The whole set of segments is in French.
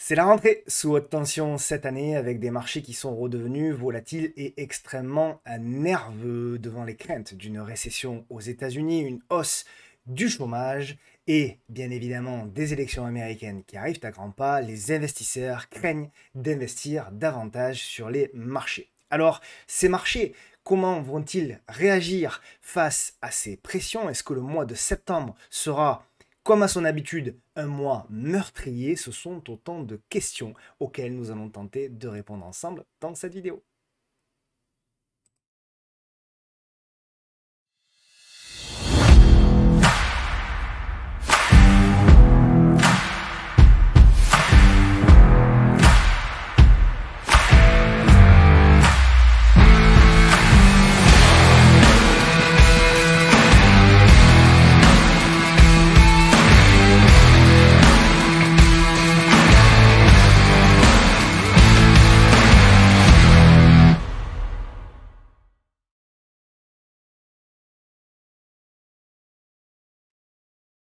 C'est la rentrée sous haute tension cette année avec des marchés qui sont redevenus volatiles et extrêmement nerveux devant les craintes d'une récession aux États-Unis, une hausse du chômage et bien évidemment des élections américaines qui arrivent à grands pas. Les investisseurs craignent d'investir davantage sur les marchés. Alors, ces marchés, comment vont-ils réagir face à ces pressions Est-ce que le mois de septembre sera comme à son habitude, un mois meurtrier, ce sont autant de questions auxquelles nous allons tenter de répondre ensemble dans cette vidéo.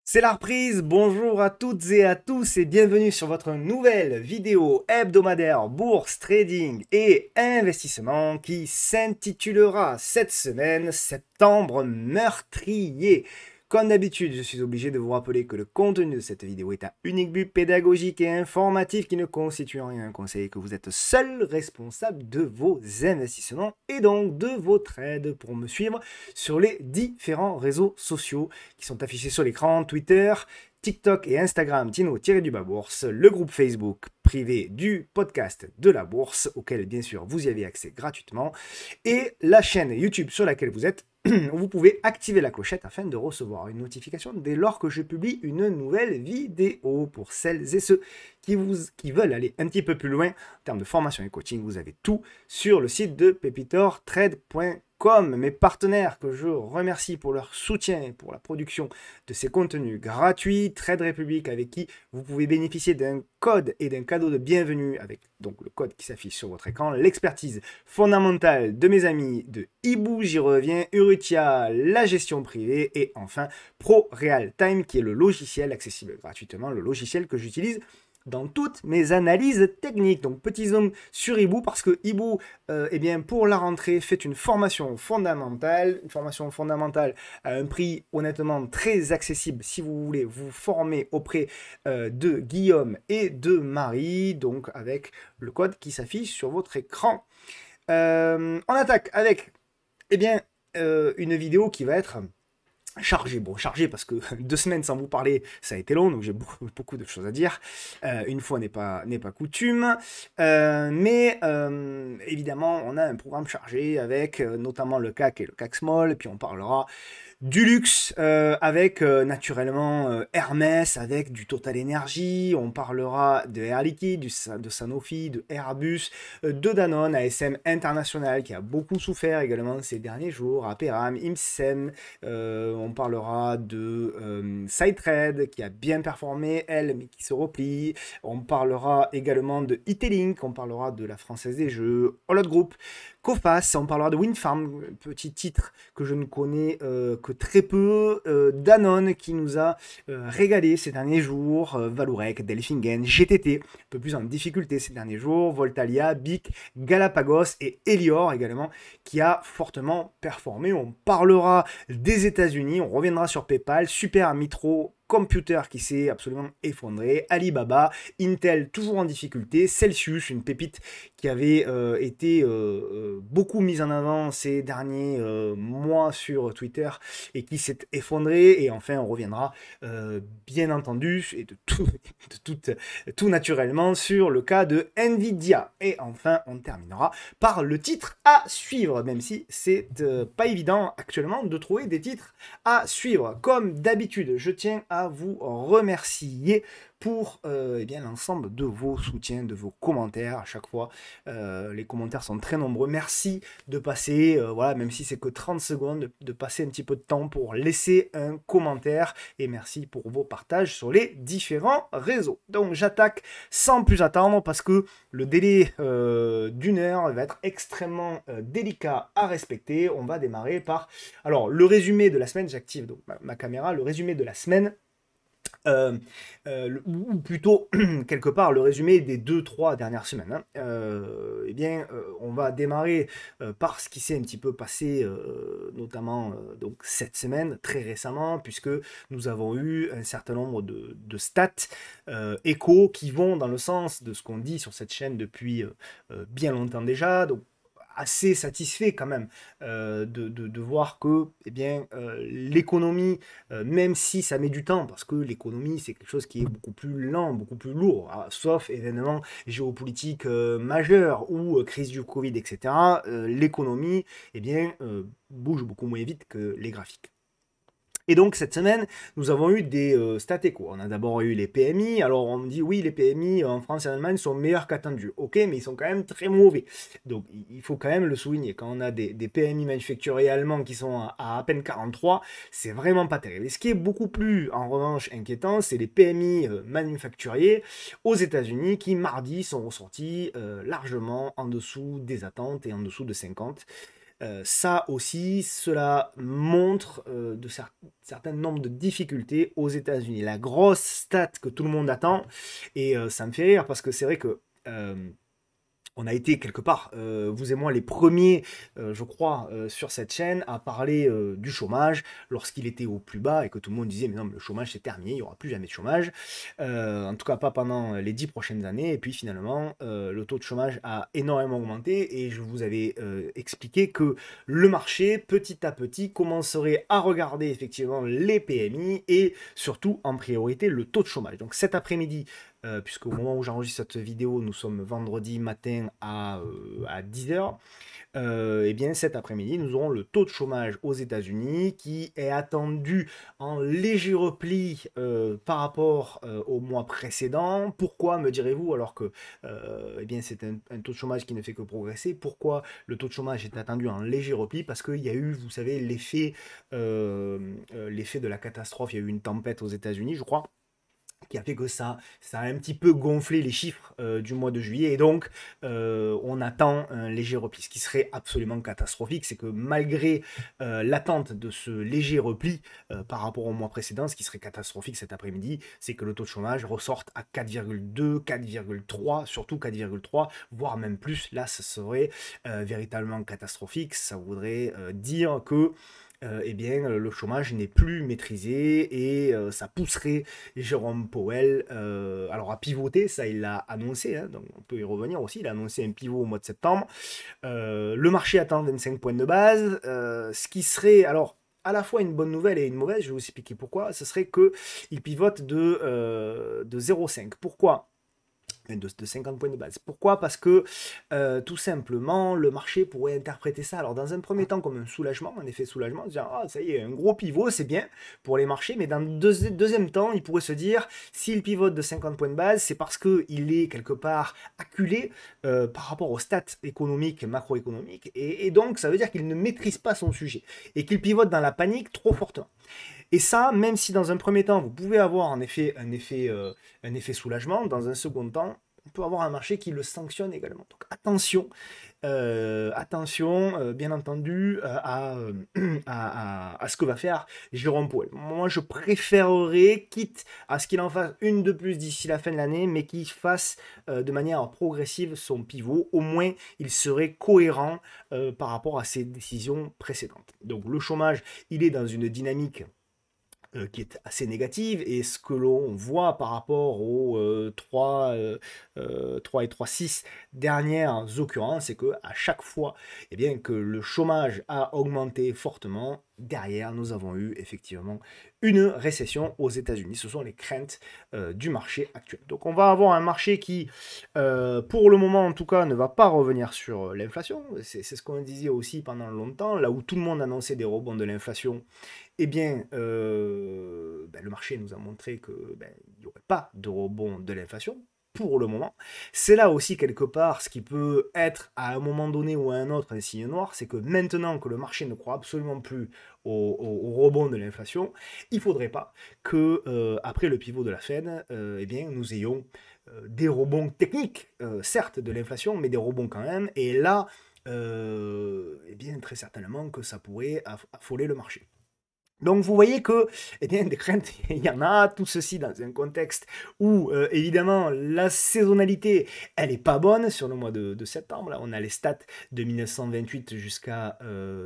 C'est la reprise, bonjour à toutes et à tous et bienvenue sur votre nouvelle vidéo hebdomadaire bourse, trading et investissement qui s'intitulera cette semaine Septembre meurtrier. Comme d'habitude, je suis obligé de vous rappeler que le contenu de cette vidéo est à unique but pédagogique et informatif qui ne constitue en rien un conseil que vous êtes seul responsable de vos investissements et donc de votre aide pour me suivre sur les différents réseaux sociaux qui sont affichés sur l'écran, Twitter, TikTok et Instagram, tino du le groupe Facebook privé du podcast de la bourse, auquel bien sûr vous y avez accès gratuitement, et la chaîne YouTube sur laquelle vous êtes vous pouvez activer la clochette afin de recevoir une notification dès lors que je publie une nouvelle vidéo. Pour celles et ceux qui, vous, qui veulent aller un petit peu plus loin en termes de formation et coaching, vous avez tout sur le site de pepitortrade.com trade.com. mes partenaires que je remercie pour leur soutien et pour la production de ces contenus gratuits, Trade République avec qui vous pouvez bénéficier d'un code et d'un de bienvenue avec donc le code qui s'affiche sur votre écran, l'expertise fondamentale de mes amis de Hibou, j'y reviens, Urutia, la gestion privée et enfin Pro Real Time qui est le logiciel accessible gratuitement, le logiciel que j'utilise dans toutes mes analyses techniques. Donc petit zoom sur Ibu, parce que Ibu, euh, eh bien, pour la rentrée, fait une formation fondamentale, une formation fondamentale à un prix honnêtement très accessible si vous voulez vous former auprès euh, de Guillaume et de Marie, donc avec le code qui s'affiche sur votre écran. Euh, on attaque avec eh bien, une vidéo qui va être chargé, bon chargé parce que deux semaines sans vous parler, ça a été long, donc j'ai beaucoup, beaucoup, de choses à dire. Euh, une fois n'est pas, n'est pas coutume. Euh, mais euh, évidemment, on a un programme chargé avec notamment le CAC et le CAC Small, et puis on parlera du luxe euh, avec euh, naturellement euh, Hermès, avec du Total Energy, on parlera de Air Liquide, de Sanofi, de Airbus, de Danone, ASM International qui a beaucoup souffert également ces derniers jours, Aperam, Imsen, on parlera de SideTrade qui a bien performé, elle, mais qui se replie, on parlera également de IT-Link, on parlera de la Française des Jeux, Allot Group, Coface, on parlera de Windfarm, petit titre que je ne connais euh, que très peu, euh, Danone qui nous a euh, régalé ces derniers jours, Valourec, Delphingen, GTT, un peu plus en difficulté ces derniers jours, Voltalia, Bic, Galapagos et Elior également qui a fortement performé. On parlera des États-Unis, on reviendra sur PayPal, Super Mitro Computer qui s'est absolument effondré, Alibaba, Intel toujours en difficulté, Celsius, une pépite qui avait euh, été euh, euh, beaucoup mise en avant ces derniers mois sur Twitter et qui s'est effondrée. Et enfin, on reviendra bien entendu et de tout, tout naturellement sur le cas de Nvidia. Et enfin, on terminera par le titre à suivre, même si c'est pas évident actuellement de trouver des titres à suivre. Comme d'habitude, je tiens à vous remercier pour euh, eh bien l'ensemble de vos soutiens, de vos commentaires à chaque fois. Euh, les commentaires sont très nombreux. Merci de passer, euh, voilà, même si c'est que 30 secondes, de, passer un petit peu de temps pour laisser un commentaire. Et merci pour vos partages sur les différents réseaux. Donc j'attaque sans plus attendre parce que le délai d'une heure va être extrêmement délicat à respecter. On va démarrer par alors le résumé de la semaine. J'active donc ma caméra. Le résumé de la semaine. Euh, euh, ou plutôt quelque part le résumé des deux trois dernières semaines. Hein. Euh, eh bien, on va démarrer par ce qui s'est un petit peu passé, notamment donc cette semaine très récemment, puisque nous avons eu un certain nombre de, de stats échos qui vont dans le sens de ce qu'on dit sur cette chaîne depuis bien longtemps déjà. Donc assez satisfait quand même euh, de, voir que eh bien, euh, l'économie, euh, même si ça met du temps, parce que l'économie c'est quelque chose qui est beaucoup plus lent, beaucoup plus lourd, hein, sauf événements géopolitiques majeurs ou crise du Covid, etc., l'économie eh bien, bouge beaucoup moins vite que les graphiques. Et donc cette semaine, nous avons eu des euh, On a d'abord eu les PMI. Alors on me dit oui, les PMI euh, en France et en Allemagne sont meilleurs qu'attendus. Ok, mais ils sont quand même très mauvais. Donc il faut quand même le souligner. Quand on a des, PMI manufacturiers allemands qui sont à, à peine 43, c'est vraiment pas terrible. Et ce qui est beaucoup plus en revanche inquiétant, c'est les PMI euh, manufacturiers aux États-Unis qui mardi sont ressortis euh, largement en dessous des attentes et en dessous de 50. Euh, ça aussi, cela montre euh, de certain certains de difficultés aux États-Unis. La grosse stat que tout le monde attend, et euh, ça me fait rire parce que c'est vrai que on a été quelque part, euh, vous et moi, les premiers, euh, je crois, euh, sur cette chaîne à parler du chômage lorsqu'il était au plus bas et que tout le monde disait, mais non, le chômage c'est terminé, il n'y aura plus jamais de chômage. en tout cas, pas pendant les dix prochaines années. Et puis finalement, le taux de chômage a énormément augmenté et je vous avais expliqué que le marché, petit à petit, commencerait à regarder effectivement les PMI et surtout en priorité le taux de chômage. Donc cet après-midi, euh, puisque au moment où j'enregistre cette vidéo, nous sommes vendredi matin à, 10h, euh, euh, et eh bien cet après-midi, nous aurons le taux de chômage aux États-Unis qui est attendu en léger repli par rapport au mois précédent. Pourquoi, me direz-vous, alors que eh bien c'est un, taux de chômage qui ne fait que progresser, pourquoi le taux de chômage est attendu en léger repli Parce qu'il y a eu, vous savez, l'effet l'effet de la catastrophe, il y a eu une tempête aux États-Unis, je crois qui a fait que ça, ça a un petit peu gonflé les chiffres euh, du mois de juillet. Et donc, euh, on attend un léger repli. Ce qui serait absolument catastrophique, c'est que malgré euh, l'attente de ce léger repli par rapport au mois précédent, ce qui serait catastrophique cet après-midi, c'est que le taux de chômage ressorte à 4,2, 4,3, surtout 4,3, voire même plus. Là, ce serait véritablement catastrophique. Ça voudrait dire que... Euh, eh bien, euh, le chômage n'est plus maîtrisé et euh, ça pousserait Jérôme Powell alors à pivoter, ça il l'a annoncé, hein, donc on peut y revenir aussi, il a annoncé un pivot au mois de septembre. le marché attend 25 points de base, ce qui serait alors à la fois une bonne nouvelle et une mauvaise, je vais vous expliquer pourquoi, ce serait qu'il pivote de, de 0,5. Pourquoi de, 50 points de base. Pourquoi Parce que euh, tout simplement, le marché pourrait interpréter ça, alors dans un premier temps comme un soulagement, un effet soulagement, en disant, ah ça y est, un gros pivot, c'est bien pour les marchés, mais dans un deuxième temps, il pourrait se dire, s'il pivote de 50 points de base, c'est parce qu'il est quelque part acculé euh, par rapport aux stats économiques, macroéconomiques, et, et donc ça veut dire qu'il ne maîtrise pas son sujet, et qu'il pivote dans la panique trop fortement. Et ça, même si dans un premier temps, vous pouvez avoir en effet un effet, euh, un effet soulagement, dans un second temps, on peut avoir un marché qui le sanctionne également. Donc attention, euh, attention, euh, bien entendu, euh, à, ce que va faire Jérôme Powell. Moi, je préférerais, quitte à ce qu'il en fasse une de plus d'ici la fin de l'année, mais qu'il fasse de manière progressive son pivot. Au moins, il serait cohérent par rapport à ses décisions précédentes. Donc, le chômage, il est dans une dynamique euh, qui est assez négative et ce que l'on voit par rapport aux 3, euh, euh, et 3, 6 dernières occurrences, c'est que à chaque fois et eh bien, que le chômage a augmenté fortement, derrière, nous avons eu effectivement une récession aux États-Unis. Ce sont les craintes euh, du marché actuel. Donc on va avoir un marché qui, euh, pour le moment en tout cas, ne va pas revenir sur euh, l'inflation. C'est ce qu'on disait aussi pendant longtemps, là où tout le monde annonçait des rebonds de l'inflation. Eh bien, ben, le marché nous a montré qu'il ben, n'y aurait pas de rebond de l'inflation, pour le moment. C'est là aussi quelque part ce qui peut être à un moment donné ou à un autre un signe noir, c'est que maintenant que le marché ne croit absolument plus au, rebond de l'inflation, il ne faudrait pas que euh, après le pivot de la Fed, euh, eh bien, nous ayons euh, des rebonds techniques, certes de l'inflation, mais des rebonds quand même. Et là, eh bien, très certainement que ça pourrait affoler le marché. Donc vous voyez que eh des craintes, il y en a, tout ceci dans un contexte où euh, évidemment la saisonnalité, elle n'est pas bonne sur le mois de, septembre. Là, on a les stats de 1928 jusqu'à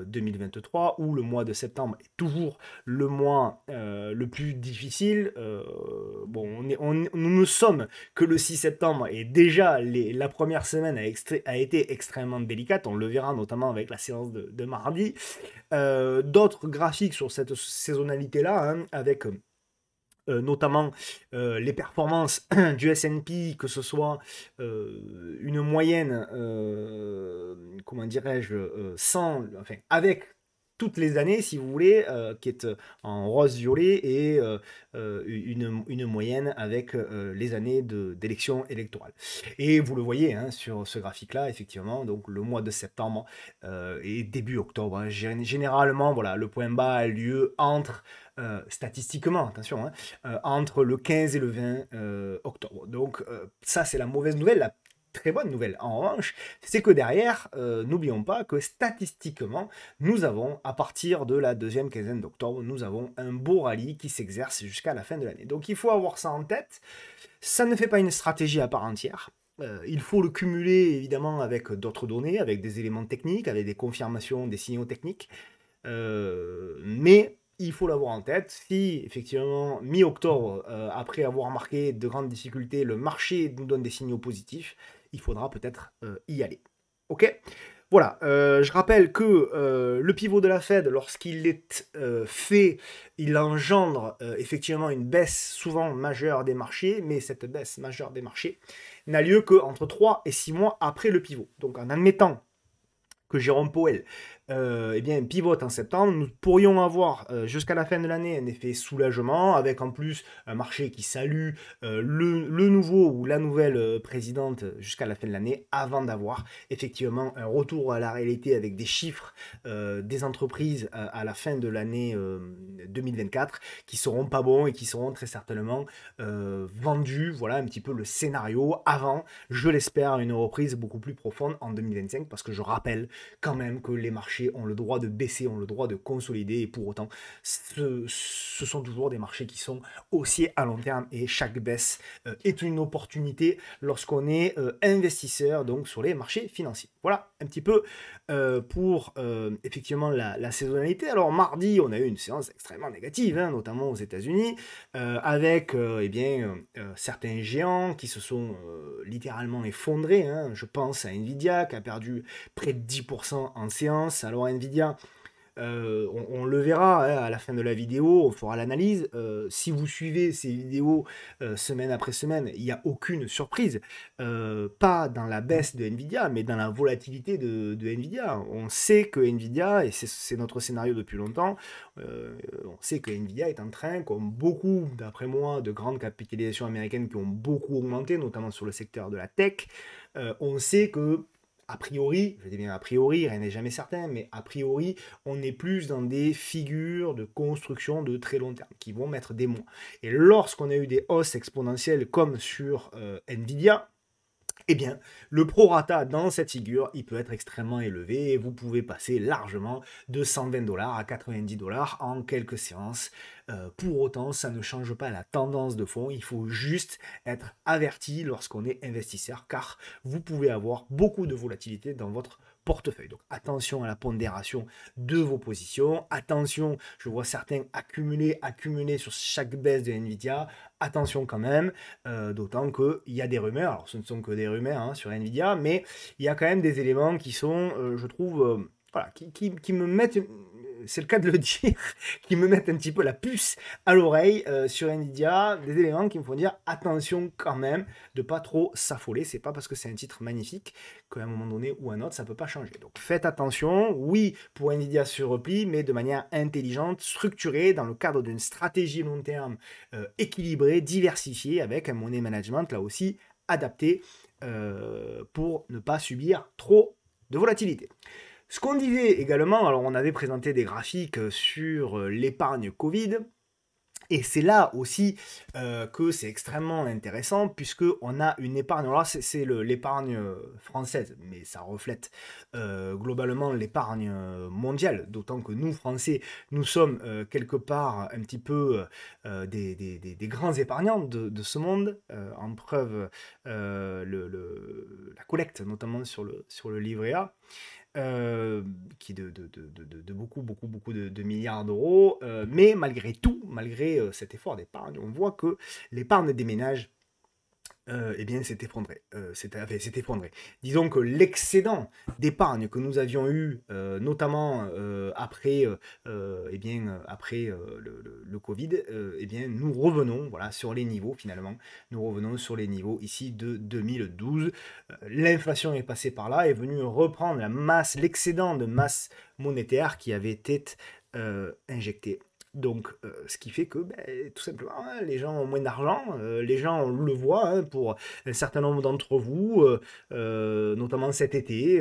2023, euh, où le mois de septembre est toujours le mois euh, le plus difficile. bon, on est, nous ne sommes que le 6 septembre, et déjà les, la première semaine a, a, été extrêmement délicate, on le verra notamment avec la séance de, de mardi. D'autres graphiques sur cette saisonnalité-là, hein, avec euh, notamment euh, les performances du S&P, que ce soit euh, une moyenne, comment dirais-je, sans, enfin, avec toutes les années, si vous voulez, euh, qui est euh, en rose-violet et euh, une, moyenne avec les années d'élection électorale. Et vous le voyez hein, sur ce graphique-là, effectivement, donc le mois de septembre et début octobre. Hein, généralement, voilà, le point bas a lieu entre statistiquement, attention, hein, entre le 15 et le 20 octobre. Donc ça, c'est la mauvaise nouvelle. La très bonne nouvelle. En revanche, c'est que derrière, euh, n'oublions pas que statistiquement, nous avons, à partir de la deuxième quinzaine d'octobre, nous avons un beau rallye qui s'exerce jusqu'à la fin de l'année. Donc il faut avoir ça en tête. Ça ne fait pas une stratégie à part entière. Euh, il faut le cumuler évidemment avec d'autres données, avec des éléments techniques, avec des confirmations, des signaux techniques. Euh, mais il faut l'avoir en tête. Si effectivement, mi-octobre, après avoir marqué de grandes difficultés, le marché nous donne des signaux positifs, il faudra peut-être euh, y aller. Ok voilà, euh, je rappelle que euh, le pivot de la Fed, lorsqu'il est fait, il engendre effectivement une baisse souvent majeure des marchés, mais cette baisse majeure des marchés n'a lieu qu'entre 3 et 6 mois après le pivot. Donc en admettant que Jérôme Powell euh, eh bien, pivote en septembre, nous pourrions avoir euh, jusqu'à la fin de l'année un effet soulagement, avec en plus un marché qui salue euh, le, le, nouveau ou la nouvelle présidente jusqu'à la fin de l'année, avant d'avoir effectivement un retour à la réalité avec des chiffres des entreprises à la fin de l'année 2024 qui seront pas bons et qui seront très certainement vendus. Voilà un petit peu le scénario avant, je l'espère, une reprise beaucoup plus profonde en 2025, parce que je rappelle quand même que les marchés ont le droit de baisser, ont le droit de consolider, et pour autant, ce, sont toujours des marchés qui sont haussiers à long terme, et chaque baisse euh, est une opportunité lorsqu'on est euh, investisseur donc sur les marchés financiers. Voilà, un petit peu euh, pour euh, effectivement la, saisonnalité. Alors mardi, on a eu une séance extrêmement négative, hein, notamment aux États-Unis, euh, avec eh bien certains géants qui se sont littéralement effondrés. Hein. Je pense à Nvidia qui a perdu près de 10% en séance. Alors Nvidia, euh, on, le verra hein, à la fin de la vidéo, on fera l'analyse. Euh, si vous suivez ces vidéos euh, semaine après semaine, il n'y a aucune surprise. pas dans la baisse de Nvidia, mais dans la volatilité de, de Nvidia. On sait que Nvidia, et c'est notre scénario depuis longtemps, on sait que Nvidia est en train, comme beaucoup, d'après moi, de grandes capitalisations américaines qui ont beaucoup augmenté, notamment sur le secteur de la tech, on sait que a priori, je dis bien a priori, rien n'est jamais certain, mais a priori, on est plus dans des figures de construction de très long terme qui vont mettre des mois. Et lorsqu'on a eu des hausses exponentielles comme sur euh, Nvidia, eh bien, le prorata dans cette figure, il peut être extrêmement élevé et vous pouvez passer largement de 120 dollars à 90 dollars en quelques séances. Euh, pour autant, ça ne change pas la tendance de fond. Il faut juste être averti lorsqu'on est investisseur car vous pouvez avoir beaucoup de volatilité dans votre donc attention à la pondération de vos positions. Attention, je vois certains accumuler, accumuler sur chaque baisse de Nvidia. Attention quand même, euh, d'autant qu'il y a des rumeurs. Alors ce ne sont que des rumeurs hein, sur Nvidia, mais il y a quand même des éléments qui sont, euh, je trouve, euh, voilà, qui, me mettent c'est le cas de le dire, qui me mettent un petit peu la puce à l'oreille euh, sur Nvidia, des éléments qui me font dire attention quand même de pas trop s'affoler. C'est pas parce que c'est un titre magnifique qu'à un moment donné ou un autre ça peut pas changer. Donc faites attention. Oui, pour Nvidia sur repli, mais de manière intelligente, structurée dans le cadre d'une stratégie long terme euh, équilibrée, diversifiée avec un money management là aussi adapté euh, pour ne pas subir trop de volatilité. Ce qu'on disait également, alors on avait présenté des graphiques euh, sur euh, l'épargne Covid, et c'est là aussi euh, que c'est extrêmement intéressant puisque on a une épargne. Alors c'est l'épargne française, mais ça reflète globalement l'épargne mondiale. D'autant que nous Français, nous sommes quelque part un petit peu des, grands épargnants de, ce monde. en preuve, le, la collecte notamment sur le, sur le livret A. Euh, qui est de, beaucoup, beaucoup, beaucoup de, milliards d'euros. Euh, mais malgré tout, malgré euh, cet effort d'épargne, on voit que l'épargne des ménages euh, eh bien, c'est effondré. Euh, Disons que l'excédent d'épargne que nous avions eu, euh, notamment après, eh bien, après le, Covid, eh bien, nous revenons voilà, sur les niveaux, finalement. Nous revenons sur les niveaux ici de 2012. L'inflation est passée par là, est venue reprendre la masse, l'excédent de masse monétaire qui avait été injecté donc, euh, ce qui fait que, ben, tout simplement, hein, les gens ont moins d'argent. Euh, les gens, le voient hein, pour un certain nombre d'entre vous, euh, notamment cet été,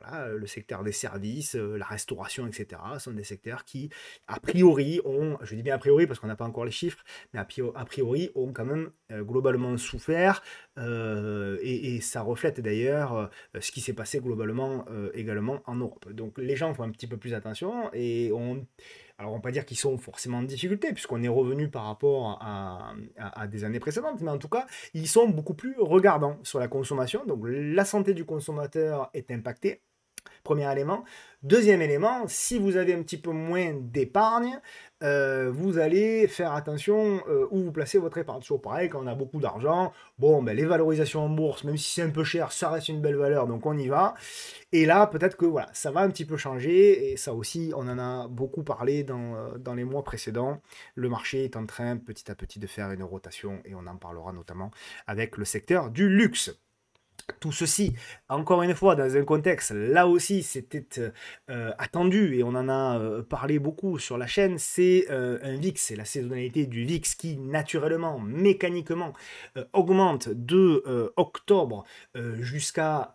voilà, le secteur des services, la restauration, etc., sont des secteurs qui, a priori, ont, je dis bien a priori parce qu'on n'a pas encore les chiffres, mais a priori, ont quand même globalement souffert. Et, et, ça reflète d'ailleurs ce qui s'est passé globalement également en Europe. Donc, les gens font un petit peu plus attention et ont alors, on peut pas dire qu'ils sont forcément en difficulté, puisqu'on est revenu par rapport à, à, des années précédentes, mais en tout cas, ils sont beaucoup plus regardants sur la consommation. Donc, la santé du consommateur est impactée Premier élément. Deuxième élément, si vous avez un petit peu moins d'épargne, euh, vous allez faire attention euh, où vous placez votre épargne. pareil, quand on a beaucoup d'argent, bon, ben, les valorisations en bourse, même si c'est un peu cher, ça reste une belle valeur, donc on y va. Et là, peut-être que voilà, ça va un petit peu changer, et ça aussi, on en a beaucoup parlé dans, euh, dans les mois précédents. Le marché est en train petit à petit de faire une rotation, et on en parlera notamment avec le secteur du luxe tout ceci, encore une fois, dans un contexte, là aussi, c'était euh, euh, attendu et on en a euh, parlé beaucoup sur la chaîne, c'est un VIX, c'est la saisonnalité du VIX qui, naturellement, mécaniquement, augmente de octobre jusqu'à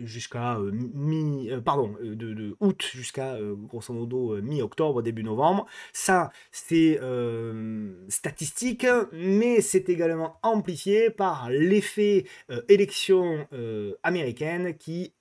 jusqu'à euh, mi, euh, pardon, euh, de, août jusqu'à grosso modo mi-octobre, début novembre. Ça, c'est statistique, mais c'est également amplifié par l'effet élection américaine qui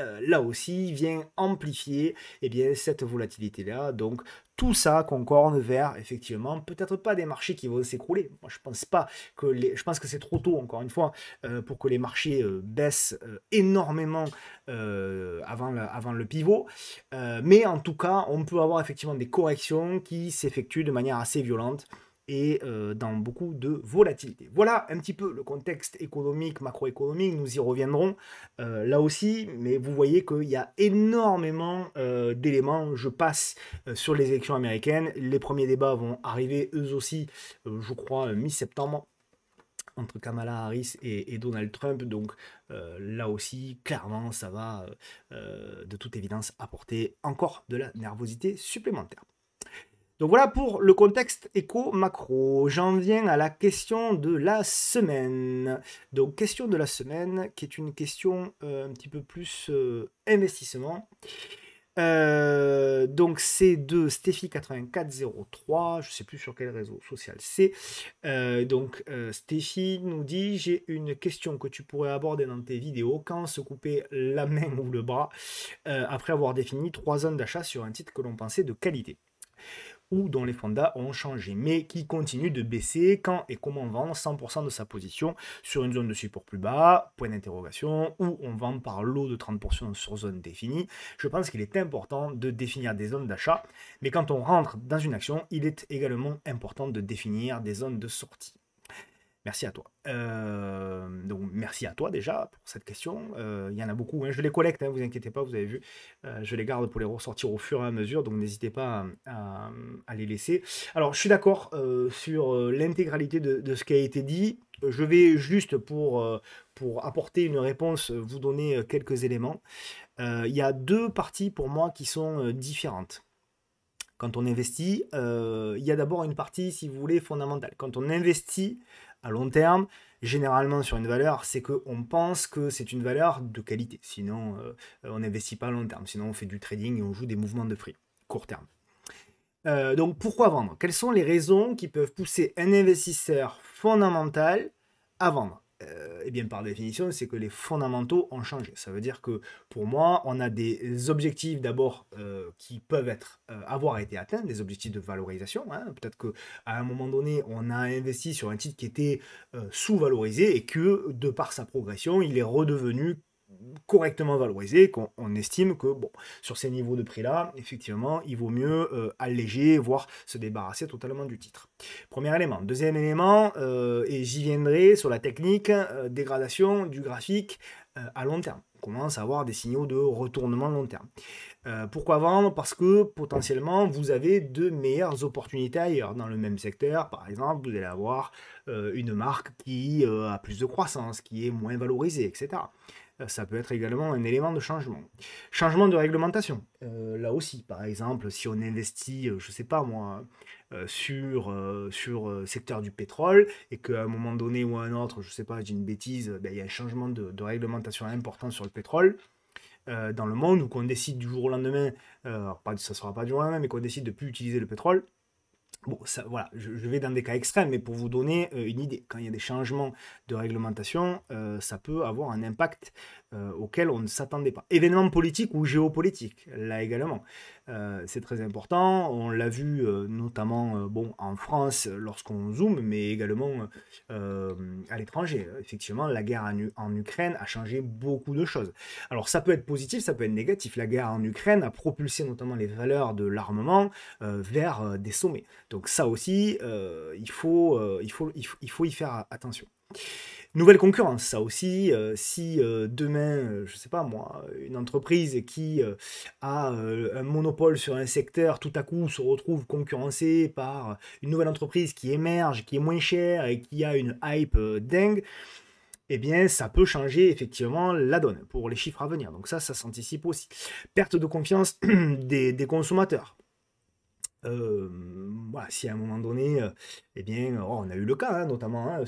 euh, là aussi vient amplifier et eh bien, cette volatilité-là. Donc tout ça concorde vers effectivement peut-être pas des marchés qui vont s'écrouler. Moi je pense pas que je pense que c'est trop tôt encore une fois euh, pour que les marchés euh, baissent énormément avant le pivot. mais en tout cas on peut avoir effectivement des corrections qui s'effectuent de manière assez violente et euh, dans beaucoup de volatilité. Voilà un petit peu le contexte économique, macroéconomique, nous y reviendrons euh, là aussi, mais vous voyez qu'il y a énormément euh, d'éléments. Je passe sur les élections américaines, les premiers débats vont arriver eux aussi, je crois, mi-septembre entre Kamala Harris et, Donald Trump. Donc là aussi, clairement, ça va de toute évidence apporter encore de la nervosité supplémentaire. Donc voilà pour le contexte éco-macro. J'en viens à la question de la semaine. Donc question de la semaine qui est une question euh, un petit peu plus euh, investissement. Euh, donc c'est de Steffi8403, je sais plus sur quel réseau social c'est. donc Stéphie nous dit j'ai une question que tu pourrais aborder dans tes vidéos. Quand se couper la main ou le bras après avoir défini trois zones d'achat sur un titre que l'on pensait de qualité ou dont les fondas ont changé, mais qui continue de baisser quand et comment on vend 100% de sa position sur une zone de support plus bas, point d'interrogation, ou on vend par lot de 30% sur zone définie. Je pense qu'il est important de définir des zones d'achat, mais quand on rentre dans une action, il est également important de définir des zones de sortie. Merci à toi. Euh, donc merci à toi déjà pour cette question. Euh, il y en a beaucoup. Hein. Je les collecte, ne hein, vous inquiétez pas, vous avez vu. Euh, je les garde pour les ressortir au fur et à mesure, donc n'hésitez pas à, les laisser. Alors je suis d'accord sur l'intégralité de, ce qui a été dit. Je vais juste pour, pour apporter une réponse, vous donner quelques éléments. Il y a deux parties pour moi qui sont différentes quand on investit, il y a d'abord une partie, si vous voulez, fondamentale. Quand on investit, à long terme, généralement sur une valeur, c'est qu'on pense que c'est une valeur de qualité. Sinon, euh, on n'investit pas à long terme. Sinon, on fait du trading et on joue des mouvements de prix court terme. Euh, donc, pourquoi vendre Quelles sont les raisons qui peuvent pousser un investisseur fondamental à vendre et euh, eh bien, par définition, c'est que les fondamentaux ont changé. Ça veut dire que pour moi, on a des objectifs d'abord euh, qui peuvent être, euh, avoir été atteints, des objectifs de valorisation. Hein. Peut-être qu'à un moment donné, on a investi sur un titre qui était sous-valorisé et que de par sa progression, il est redevenu correctement valorisé, qu'on estime que bon, sur ces niveaux de prix-là, effectivement, il vaut mieux euh, alléger, voire se débarrasser totalement du titre. Premier élément. Deuxième élément, euh, et j'y viendrai sur la technique, euh, dégradation du graphique à long terme. On commence à avoir des signaux de retournement long terme. pourquoi vendre Parce que potentiellement, vous avez de meilleures opportunités ailleurs. Dans le même secteur, par exemple, vous allez avoir une marque qui a plus de croissance, qui est moins valorisée, etc. Euh, ça peut être également un élément de changement. Changement de réglementation, euh, là aussi, par exemple, si on investit, euh, je ne sais pas moi, sur, sur le secteur du pétrole, et qu'à un moment donné ou à un autre, je ne sais pas, je une bêtise, ben, il y a un changement de, réglementation important sur le pétrole, dans le monde, ou qu'on décide du jour au lendemain, alors pas, ça ne sera pas du jour au lendemain, mais qu'on décide de plus utiliser le pétrole, Bon, ça, voilà, je, vais dans des cas extrêmes, mais pour vous donner euh, une idée, quand il y a des changements de réglementation, euh, ça peut avoir un impact euh, on ne s'attendait pas. Événements politiques ou géopolitiques, là également. Euh, c'est très important. On l'a vu euh, notamment bon, en France lorsqu'on zoome, mais également à l'étranger. Effectivement, la guerre en, en, Ukraine a changé beaucoup de choses. Alors ça peut être positif, ça peut être négatif. La guerre en Ukraine a propulsé notamment les valeurs de l'armement vers des sommets. Donc ça aussi, il faut y faire attention. Nouvelle concurrence, ça aussi. Euh, si euh, demain, euh, je sais pas moi, une entreprise qui a un monopole sur un secteur, tout à coup se retrouve concurrencée par une nouvelle entreprise qui émerge, qui est moins chère et qui a une hype dingue, eh bien, ça peut changer effectivement la donne pour les chiffres à venir. Donc ça, ça s'anticipe aussi. Perte de confiance des consommateurs si à un moment donné, eh bien, oh, on a eu le cas, hein, notamment, hein,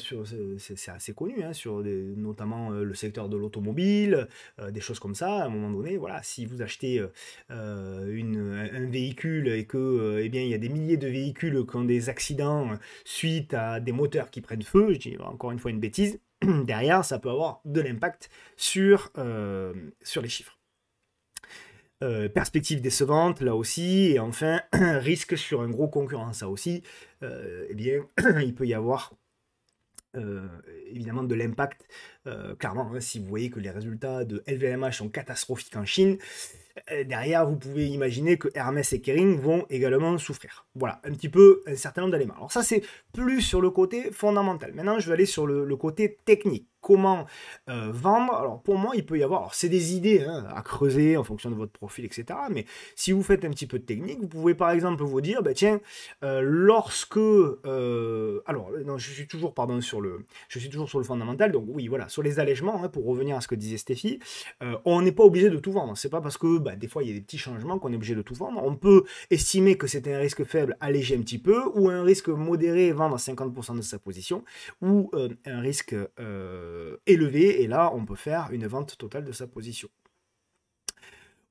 c'est assez connu, hein, sur notamment le secteur de l'automobile, des choses comme ça. À un moment donné, voilà, si vous achetez un véhicule et que, eh bien, il y a des milliers de véhicules qui ont des accidents suite à des moteurs qui prennent feu, je dis encore une fois une bêtise, derrière, ça peut avoir de l'impact sur, sur les chiffres. Euh, perspective décevante là aussi, et enfin risque sur un gros concurrent ça aussi, euh, eh bien il peut y avoir euh, évidemment de l'impact. clairement, hein, si vous voyez que les résultats de LVMH sont catastrophiques en Chine, derrière vous pouvez imaginer que Hermès et Kering vont également souffrir. Voilà, un petit peu un certain nombre d'éléments. Alors ça c'est plus sur le côté fondamental. Maintenant, je vais aller sur le, côté technique. Comment euh, vendre Alors, pour moi, il peut y avoir. Alors, c'est des idées hein, à creuser en fonction de votre profil, etc. Mais si vous faites un petit peu de technique, vous pouvez par exemple vous dire bah, tiens, euh, lorsque. Euh, alors, non, je suis toujours, pardon, sur le, je suis toujours sur le fondamental. Donc, oui, voilà, sur les allègements, hein, pour revenir à ce que disait Stéphie, on n'est pas obligé de tout vendre. C'est pas parce que bah, des fois, il y a des petits changements qu'on est obligé de tout vendre. On peut estimer que c'est un risque faible, alléger un petit peu, ou un risque modéré, vendre vendre 50% de sa position ou euh, un risque euh, élevé et là on peut faire une vente totale de sa position.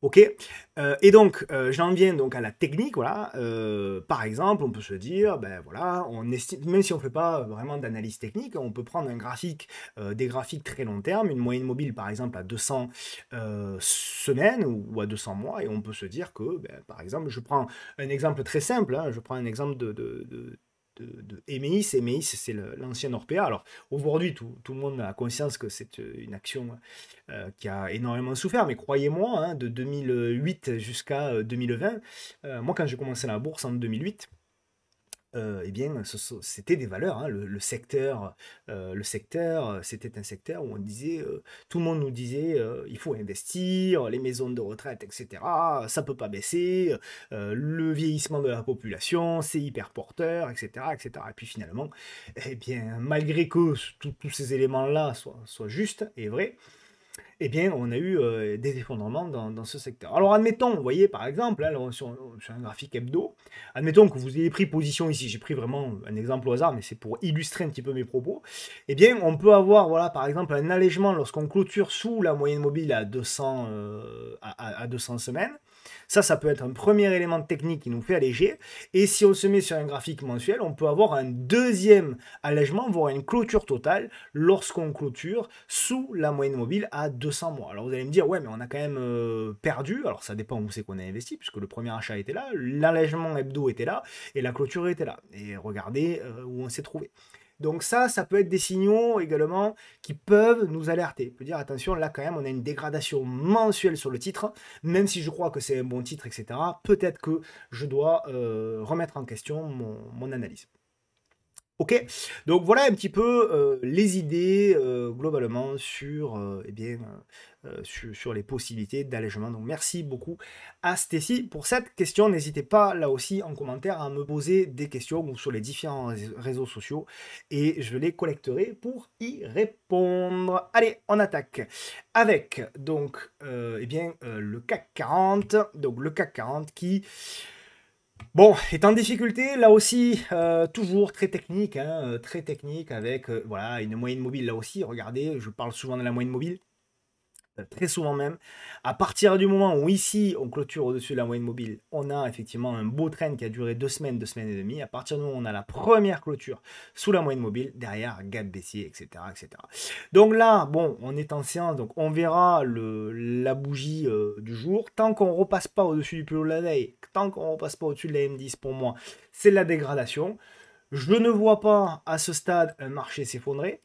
Ok euh, Et donc, j'en viens donc à la technique, voilà. par exemple, on peut se dire, ben voilà, on estime, même si on ne fait pas vraiment d'analyse technique, on peut prendre un graphique, des graphiques très long terme, une moyenne mobile par exemple à 200 semaines ou, à 200 mois, et on peut se dire que, ben, par exemple, je prends un exemple très simple, hein, je prends un exemple de de, de Emeis. Emeis, c'est l'ancien Orpea. Alors aujourd'hui, tout, le monde a conscience que c'est euh, une action euh, qui a énormément souffert, mais croyez-moi, hein, de 2008 jusqu'à 2020, euh, moi quand j'ai commencé la bourse en 2008, euh, eh bien, c'était des valeurs. Hein, le, secteur, euh, secteur, euh, c'était un secteur où on disait, tout le monde nous disait, il faut investir, les maisons de retraite, etc. Ça ne peut pas baisser. le vieillissement de la population, c'est hyper porteur, etc., etc. Et puis finalement, eh bien, malgré que tous ces éléments-là soient justes et vrais, eh bien, on a eu euh, des effondrements dans, ce secteur. Alors, admettons, vous voyez, par exemple, hein, sur, un graphique hebdo, admettons que vous ayez pris position ici, j'ai pris vraiment un exemple au hasard, mais c'est pour illustrer un petit peu mes propos, eh bien, on peut avoir, voilà, par exemple, un allègement lorsqu'on clôture sous la moyenne mobile à euh, à, à 200 semaines, ça, ça peut être un premier élément technique qui nous fait alléger. Et si on se met sur un graphique mensuel, on peut avoir un deuxième allègement, voire une clôture totale, lorsqu'on clôture sous la moyenne mobile à 200 mois. Alors vous allez me dire, ouais, mais on a quand même euh, perdu. Alors ça dépend où c'est qu'on a investi, puisque le premier achat était là, l'allègement hebdo était là, et la clôture était là. Et regardez euh, où on s'est trouvé. Donc ça, ça peut être des signaux également qui peuvent nous alerter. peut dire attention, là quand même, on a une dégradation mensuelle sur le titre, même si je crois que c'est un bon titre, etc. Peut-être que je dois euh, remettre en question mon analyse. Ok, donc voilà un petit peu euh, les idées euh, globalement sur, euh, eh bien, sur, les possibilités d'allègement. Donc merci beaucoup à Stécie pour cette question. N'hésitez pas là aussi en commentaire à me poser des questions sur les différents réseaux sociaux et je les collecterai pour y répondre. Allez, on attaque avec donc eh bien, le CAC 40. Donc le CAC 40 qui Bon, est en difficulté, là aussi, euh, toujours très technique, hein, euh, très technique, avec euh, voilà, une moyenne mobile, là aussi, regardez, je parle souvent de la moyenne mobile, très souvent même. À partir du moment où ici on clôture au-dessus de la moyenne mobile, on a effectivement un beau trend qui a duré deux semaines, deux semaines et demie. À partir du moment où on a la première clôture sous la moyenne mobile, derrière gap baissier, etc., etc. Donc là, bon, on est en séance, donc on verra le, la bougie euh, du jour. Tant qu'on repasse pas au-dessus du plus haut de la veille, tant qu'on repasse pas au-dessus de la M10, pour moi, c'est la dégradation. Je ne vois pas à ce stade un marché s'effondrer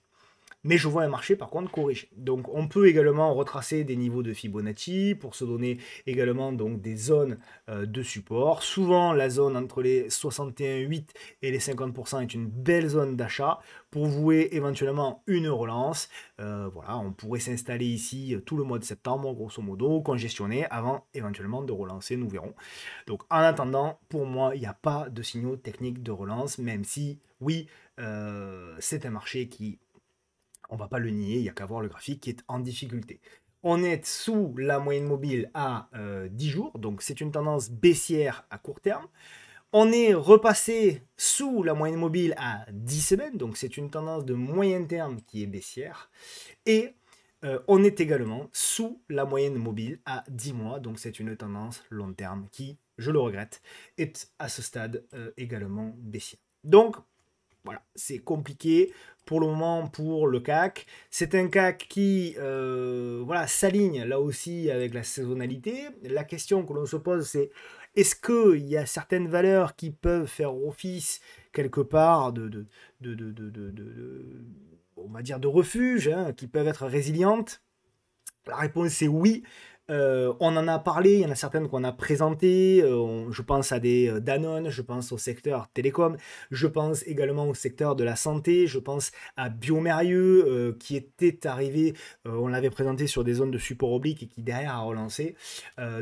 mais je vois un marché par contre corrigé. Donc on peut également retracer des niveaux de Fibonacci pour se donner également donc des zones euh, de support. Souvent la zone entre les 61,8 et les 50% est une belle zone d'achat pour vouer éventuellement une relance. Euh, voilà, on pourrait s'installer ici euh, tout le mois de septembre grosso modo, congestionné avant éventuellement de relancer, nous verrons. Donc en attendant, pour moi, il n'y a pas de signaux techniques de relance, même si oui, c'est un marché qui on va pas le nier, il y a qu'à voir le graphique qui est en difficulté. On est sous la moyenne mobile à euh, dix 10 jours, donc c'est une tendance baissière à court terme. On est repassé sous la moyenne mobile à 10 semaines, donc c'est une tendance de moyen terme qui est baissière. Et euh, on est également sous la moyenne mobile à 10 mois, donc c'est une tendance long terme qui, je le regrette, est à ce stade euh, également baissière. Donc voilà, c'est compliqué pour le moment pour le CAC. C'est un CAC qui euh, voilà, s'aligne là aussi avec la saisonnalité. La question que l'on se pose, c'est est-ce qu'il y a certaines valeurs qui peuvent faire office quelque part de, de, on va dire de refuge, hein, qui peuvent être résilientes La réponse c'est oui, euh, on en a parlé, il y en a certaines qu'on a présentées. Euh, je pense à des euh, Danone, je pense au secteur télécom, je pense également au secteur de la santé, je pense à Biomérieux qui était arrivé, on l'avait présenté sur des zones de support oblique et qui derrière a relancé.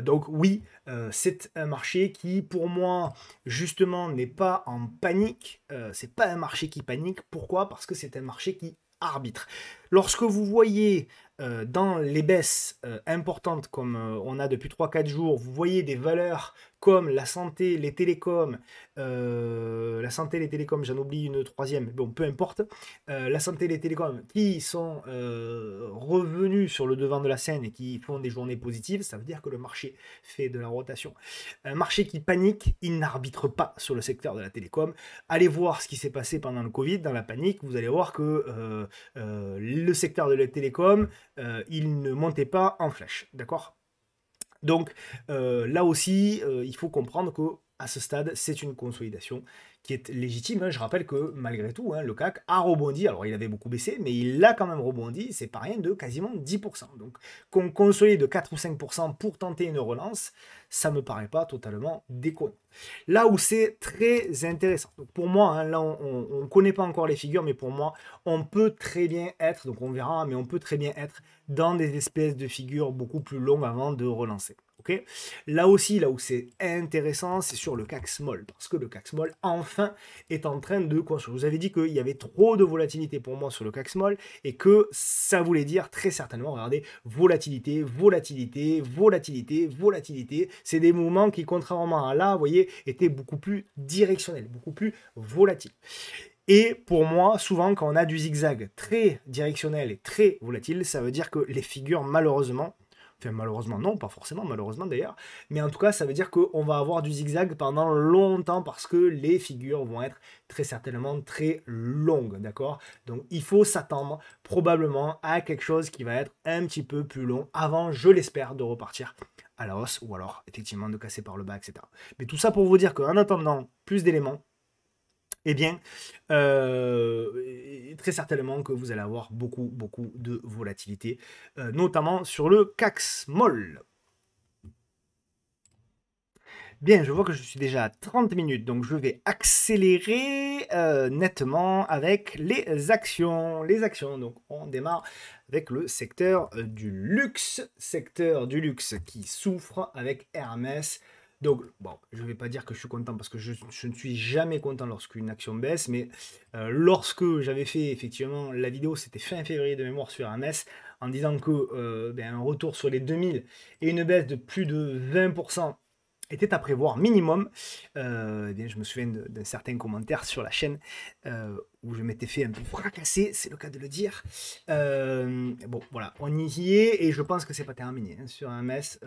donc oui, c'est un marché qui pour moi justement n'est pas en panique. c'est pas un marché qui panique. Pourquoi Parce que c'est un marché qui arbitre. Lorsque vous voyez euh, dans les baisses euh, importantes comme euh, on a depuis 3-4 jours, vous voyez des valeurs comme la santé, les télécoms, la santé, les télécoms, j'en oublie une troisième, bon, peu importe, la santé, les télécoms qui sont revenus sur le devant de la scène et qui font des journées positives, ça veut dire que le marché fait de la rotation. Un marché qui panique, il n'arbitre pas sur le secteur de la télécom. Allez voir ce qui s'est passé pendant le Covid, dans la panique, vous allez voir que le secteur de la télécom, euh, il ne montait pas en flèche, d'accord donc euh, là aussi, euh, il faut comprendre que à ce stade, c'est une consolidation qui est légitime. Je rappelle que malgré tout, hein, le CAC a rebondi. Alors il avait beaucoup baissé, mais il a quand même rebondi. C'est pas rien de quasiment 10%. Donc qu'on consolide de 4 ou 5% pour tenter une relance, ça me paraît pas totalement déconnant. Là où c'est très intéressant, pour moi, hein, là on ne connaît pas encore les figures, mais pour moi, on peut très bien être, donc on verra, mais on peut très bien être dans des espèces de figures beaucoup plus longues avant de relancer là aussi, là où c'est intéressant, c'est sur le CAC small, parce que le CAC small, enfin, est en train de quoi Je vous avais dit qu'il y avait trop de volatilité pour moi sur le CAC small, et que ça voulait dire très certainement, regardez, volatilité, volatilité, volatilité, volatilité. C'est des mouvements qui, contrairement à là, vous voyez, étaient beaucoup plus directionnels, beaucoup plus volatiles. Et pour moi, souvent, quand on a du zigzag très directionnel et très volatile, ça veut dire que les figures, malheureusement, Enfin, malheureusement, non, pas forcément, malheureusement d'ailleurs. Mais en tout cas, ça veut dire qu'on va avoir du zigzag pendant longtemps parce que les figures vont être très certainement très longues, d'accord Donc il faut s'attendre probablement à quelque chose qui va être un petit peu plus long avant, je l'espère, de repartir à la hausse ou alors effectivement de casser par le bas, etc. Mais tout ça pour vous dire qu'en attendant plus d'éléments, eh bien, euh, très certainement que vous allez avoir beaucoup, beaucoup de volatilité, euh, notamment sur le CAX MOL. Bien, je vois que je suis déjà à 30 minutes, donc je vais accélérer euh, nettement avec les actions. Les actions, donc on démarre avec le secteur du luxe, secteur du luxe qui souffre avec Hermès, donc, bon, je ne vais pas dire que je suis content parce que je, ne suis jamais content lorsqu'une action baisse, mais euh, lorsque j'avais fait effectivement la vidéo, c'était fin février de mémoire sur MS, en disant que euh, ben, un retour sur les 2000 et une baisse de plus de 20% était à prévoir minimum. Euh, je me souviens d'un certain commentaire sur la chaîne euh, où je m'étais fait un peu fracasser, c'est le cas de le dire. Euh, bon, voilà, on y est et je pense que c'est pas terminé hein, sur Hermès,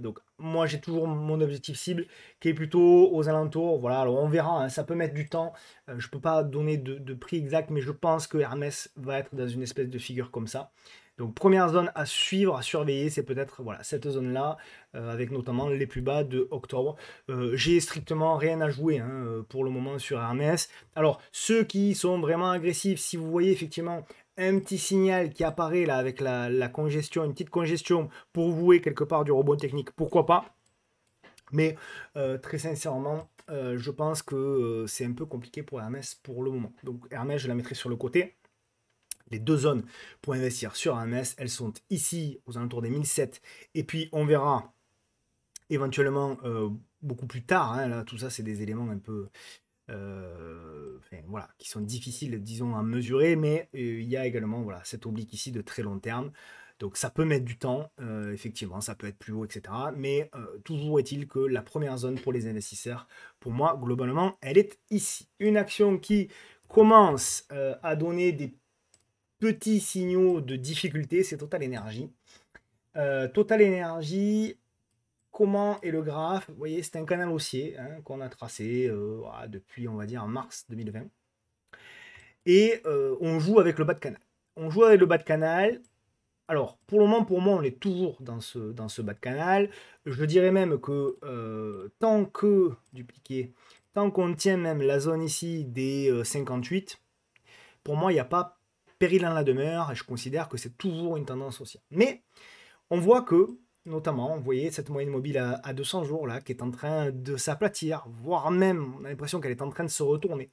donc, moi, j'ai toujours mon objectif cible qui est plutôt aux alentours. Voilà, alors on verra, hein, ça peut mettre du temps. je peux pas donner de, de, prix exact, mais je pense que Hermès va être dans une espèce de figure comme ça. Donc première zone à suivre, à surveiller, c'est peut-être voilà, cette zone-là, euh, avec notamment les plus bas de octobre. Euh, j'ai strictement rien à jouer hein, euh, pour le moment sur Hermès. Alors ceux qui sont vraiment agressifs, si vous voyez effectivement un petit signal qui apparaît là avec la, congestion, une petite congestion pour vouer quelque part du robot technique, pourquoi pas mais très sincèrement, je pense que c'est un peu compliqué pour Hermès pour le moment. Donc Hermès, je la mettrai sur le côté les deux zones pour investir sur AMS. Elles sont ici aux alentours des 1007 et puis on verra éventuellement euh, beaucoup plus tard. Hein, là, tout ça, c'est des éléments un peu euh, voilà, qui sont difficiles, disons, à mesurer, mais euh, il y a également voilà, cette oblique ici de très long terme. Donc ça peut mettre du temps, effectivement, ça peut être plus haut, etc. Mais toujours est-il que la première zone pour les investisseurs, pour moi, globalement, elle est ici. Une action qui commence à donner des petits signaux de difficulté, c'est Total Énergie. Euh, Total Energy, comment est le graphe Vous voyez, c'est un canal haussier hein, qu'on a tracé euh, depuis, on va dire, mars 2020. Et euh, on joue avec le bas de canal. On joue avec le bas de canal. Alors, pour le moment, pour moi, on est toujours dans ce, dans ce bas de canal. Je dirais même que tant que, dupliquer, tant qu'on tient même la zone ici des 58, pour moi, il n'y a pas péril en la demeure, et je considère que c'est toujours une tendance sociale. Mais on voit que, notamment, vous voyez cette moyenne mobile à, 200 jours là, qui est en train de s'aplatir, voire même, on a l'impression qu'elle est en train de se retourner.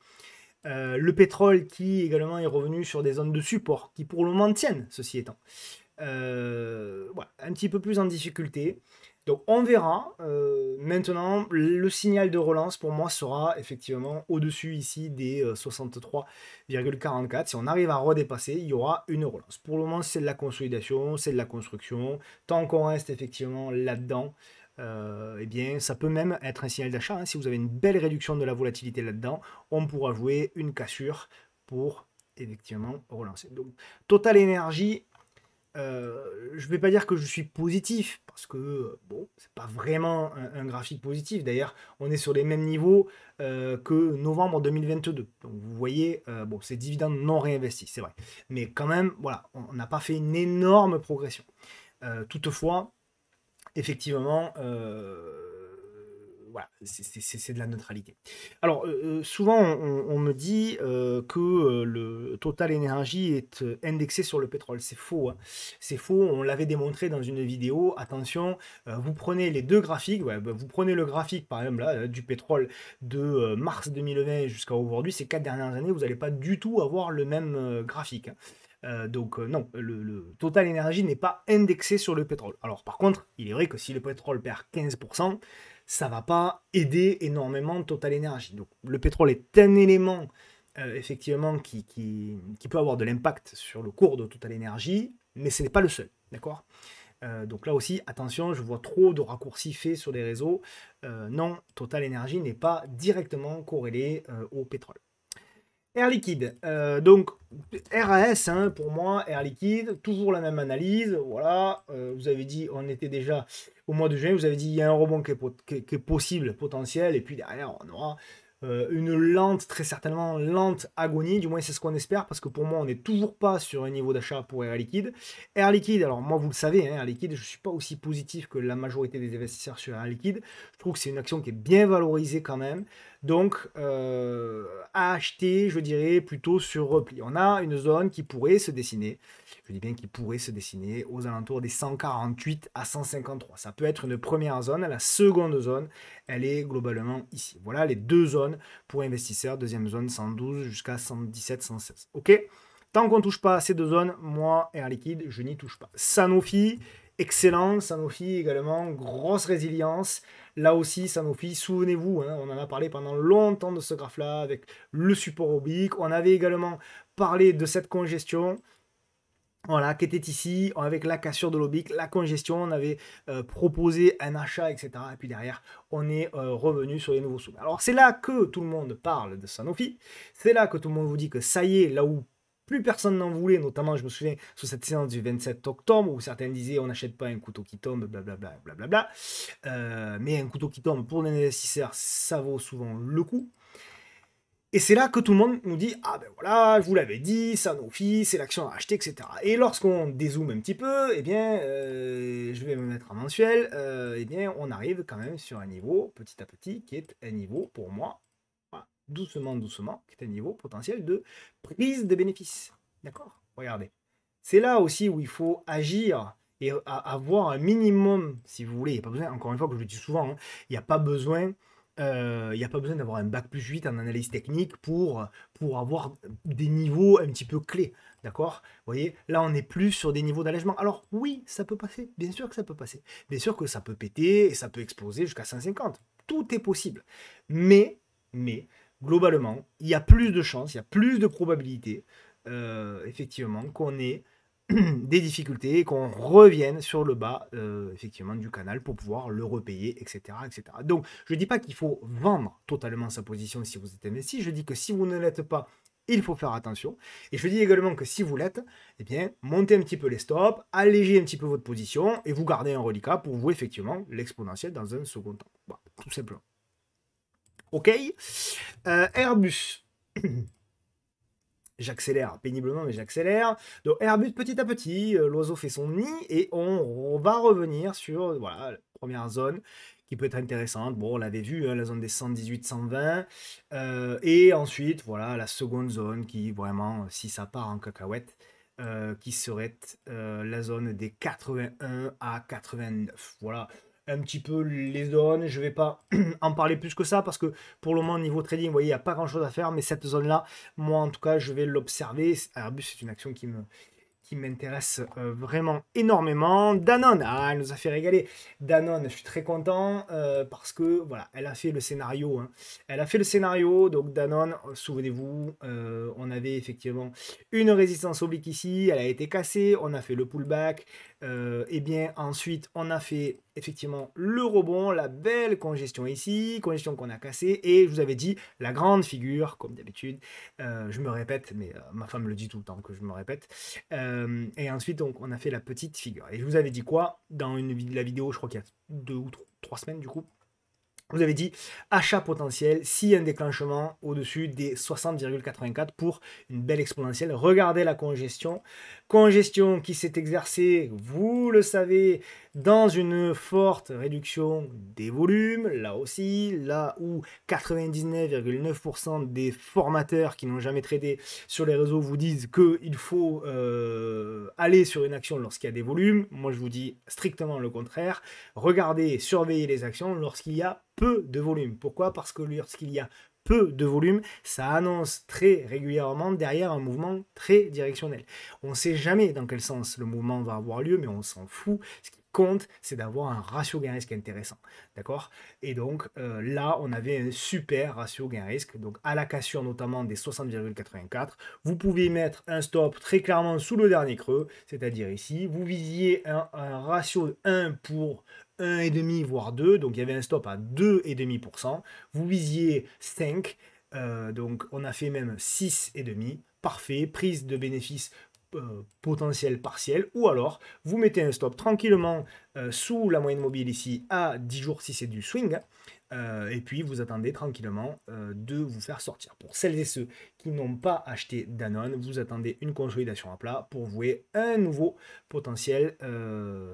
Euh, le pétrole qui également est revenu sur des zones de support qui pour le moment tiennent, ceci étant. Euh, un petit peu plus en difficulté. Donc on verra. Euh, maintenant, le signal de relance pour moi sera effectivement au-dessus ici des 63,44. Euh, si on arrive à redépasser, il y aura une relance. Pour le moment, c'est de la consolidation, c'est de la construction. Tant qu'on reste effectivement là-dedans, et euh, eh bien, ça peut même être un signal d'achat. Hein. Si vous avez une belle réduction de la volatilité là-dedans, on pourra jouer une cassure pour effectivement relancer. Donc, Total énergie. Euh, je ne vais pas dire que je suis positif, parce que, bon, c'est pas vraiment un, graphique positif. D'ailleurs, on est sur les mêmes niveaux euh, que novembre 2022. Donc, vous voyez, euh, bon, c'est dividendes non réinvesti, c'est vrai. Mais quand même, voilà, on n'a pas fait une énorme progression. toutefois, effectivement, c'est de la neutralité. Alors, euh, euh, souvent, on, me dit euh, que le Total énergie est indexé sur le pétrole. C'est faux. Hein. C'est faux. On l'avait démontré dans une vidéo. Attention, vous prenez les deux graphiques. Ben, vous prenez le graphique, par exemple, là, du pétrole de mars 2020 jusqu'à aujourd'hui, ces quatre dernières années, vous n'allez pas du tout avoir le même graphique. Hein. donc non, le, Total énergie n'est pas indexé sur le pétrole. Alors par contre, il est vrai que si le pétrole perd 15%, ça va pas aider énormément Total Energy. Donc le pétrole est un élément euh, effectivement qui, peut avoir de l'impact sur le cours de Total Energy, mais ce n'est pas le seul, d'accord euh, donc là aussi, attention, je vois trop de raccourcis faits sur les réseaux. Euh, non, Total Energy n'est pas directement corrélé au pétrole. Air Liquide. Euh, donc, RAS, hein, pour moi, Air Liquide, toujours la même analyse. Voilà, euh, vous avez dit, on était déjà au mois de juin, vous avez dit, il y a un rebond qui est, possible, potentiel, et puis derrière, on aura euh, une lente, très certainement lente agonie, du moins c'est ce qu'on espère, parce que pour moi, on n'est toujours pas sur un niveau d'achat pour Air Liquide. Air Liquide, alors moi, vous le savez, hein, Air Liquide, je ne suis pas aussi positif que la majorité des investisseurs sur Air Liquide. Je trouve que c'est une action qui est bien valorisée quand même donc euh, à acheter, je dirais, plutôt sur repli. On a une zone qui pourrait se dessiner, je dis bien qui pourrait se dessiner aux alentours des 148 à 153. Ça peut être une première zone, la seconde zone, elle est globalement ici. Voilà les deux zones pour investisseurs, deuxième zone 112 jusqu'à 117, 116. Ok Tant qu'on ne touche pas à ces deux zones, moi, Air Liquide, je n'y touche pas. Sanofi, excellent. Sanofi également, grosse résilience. Là aussi, Sanofi, souvenez-vous, hein, on en a parlé pendant longtemps de ce graphe-là avec le support oblique. On avait également parlé de cette congestion. Voilà, qui était ici, avec la cassure de l'oblique, la congestion, on avait euh, proposé un achat, etc. Et puis derrière, on est euh, revenu sur les nouveaux sous. Alors c'est là que tout le monde parle de Sanofi, c'est là que tout le monde vous dit que ça y est, là où plus personne n'en voulait, notamment, je me souviens, sur cette séance du 27 octobre, où certains disaient on n'achète pas un couteau qui tombe, blablabla, blablabla. Euh, mais un couteau qui tombe, pour investisseurs, ça vaut souvent le coup. Et c'est là que tout le monde nous dit Ah ben voilà, je vous l'avais dit, ça Sanofi, c'est l'action à acheter, etc. Et lorsqu'on dézoome un petit peu, et eh bien, euh, je vais me mettre en mensuel, euh, eh bien, on arrive quand même sur un niveau, petit à petit, qui est un niveau, pour moi, doucement, doucement, qui est un niveau potentiel de prise de bénéfices. D'accord Regardez. C'est là aussi où il faut agir et avoir un minimum, si vous voulez. Il n'y a pas besoin, encore une fois, que je le dis souvent, hein, il n'y a pas besoin euh, il d'avoir un bac plus 8 en analyse technique pour, pour avoir des niveaux un petit peu clés. D'accord Vous voyez, là on est plus sur des niveaux d'allègement. Alors oui, ça peut passer, bien sûr que ça peut passer. Bien sûr que ça peut péter et ça peut exploser jusqu'à 150. Tout est possible. Mais, mais, globalement, il y a plus de chances, il y a plus de probabilités, euh, effectivement, qu'on ait des difficultés et qu'on revienne sur le bas, euh, effectivement, du canal pour pouvoir le repayer, etc. etc. Donc, je ne dis pas qu'il faut vendre totalement sa position si vous êtes investi, je dis que si vous ne l'êtes pas, il faut faire attention. Et je dis également que si vous l'êtes, eh bien, montez un petit peu les stops, allégez un petit peu votre position et vous gardez un reliquat pour vous, effectivement, l'exponentiel dans un second temps. Voilà, tout simplement. OK euh, Airbus. j'accélère péniblement, mais j'accélère. Donc Airbus, petit à petit, euh, l'oiseau fait son nid et on, va revenir sur euh, voilà, la première zone qui peut être intéressante. Bon, on l'avait vu, hein, la zone des 118-120. et ensuite, voilà, la seconde zone qui, vraiment, si ça part en cacahuète, qui serait la zone des 81 à 89. Voilà, un petit peu les zones. Je vais pas en parler plus que ça parce que pour le moment, niveau trading, vous voyez, il n'y a pas grand chose à faire. Mais cette zone-là, moi en tout cas, je vais l'observer. c'est une action qui me qui m'intéresse euh, vraiment énormément. Danone, ah, elle nous a fait régaler. Danone, je suis très content euh, parce que voilà, elle a fait le scénario. Hein. Elle a fait le scénario. Donc Danone, euh, souvenez-vous, on avait effectivement une résistance oblique ici. Elle a été cassée. On a fait le pullback. et eh bien ensuite, on a fait effectivement le rebond, la belle congestion ici, congestion qu'on a cassée, et je vous avais dit la grande figure, comme d'habitude, euh, je me répète, mais euh, ma femme le dit tout le temps que je me répète, euh, et ensuite donc, on a fait la petite figure. Et je vous avais dit quoi dans la vidéo, je crois qu'il y a deux ou trois semaines du coup, vous avez dit achat potentiel si un déclenchement au-dessus des 60,84 pour une belle exponentielle. Regardez la congestion congestion qui s'est exercée, vous le savez, dans une forte réduction des volumes, là aussi, là où 99,9% des formateurs qui n'ont jamais traité sur les réseaux vous disent qu'il faut euh, aller sur une action lorsqu'il y a des volumes, moi je vous dis strictement le contraire, regardez, surveillez les actions lorsqu'il y a peu de volume. Pourquoi Parce que lorsqu'il y a peu de volume, ça annonce très régulièrement derrière un mouvement très directionnel. On ne sait jamais dans quel sens le mouvement va avoir lieu, mais on s'en fout. Ce qui compte, c'est d'avoir un ratio gain-risque intéressant. D'accord Et donc euh, là, on avait un super ratio gain-risque. Donc à la cassure notamment des 60,84, vous pouvez mettre un stop très clairement sous le dernier creux, c'est-à-dire ici. Vous visiez un, un ratio de 1 pour 1,5 voire 2, donc il y avait un stop à 2,5%, vous visiez 5, euh, donc on a fait même 6,5, parfait, prise de bénéfice euh, potentiel partiel, ou alors vous mettez un stop tranquillement euh, sous la moyenne mobile ici à 10 jours si c'est du swing, et puis vous attendez tranquillement de vous faire sortir. Pour celles et ceux qui n'ont pas acheté Danone, vous attendez une consolidation à plat pour vouer un nouveau potentiel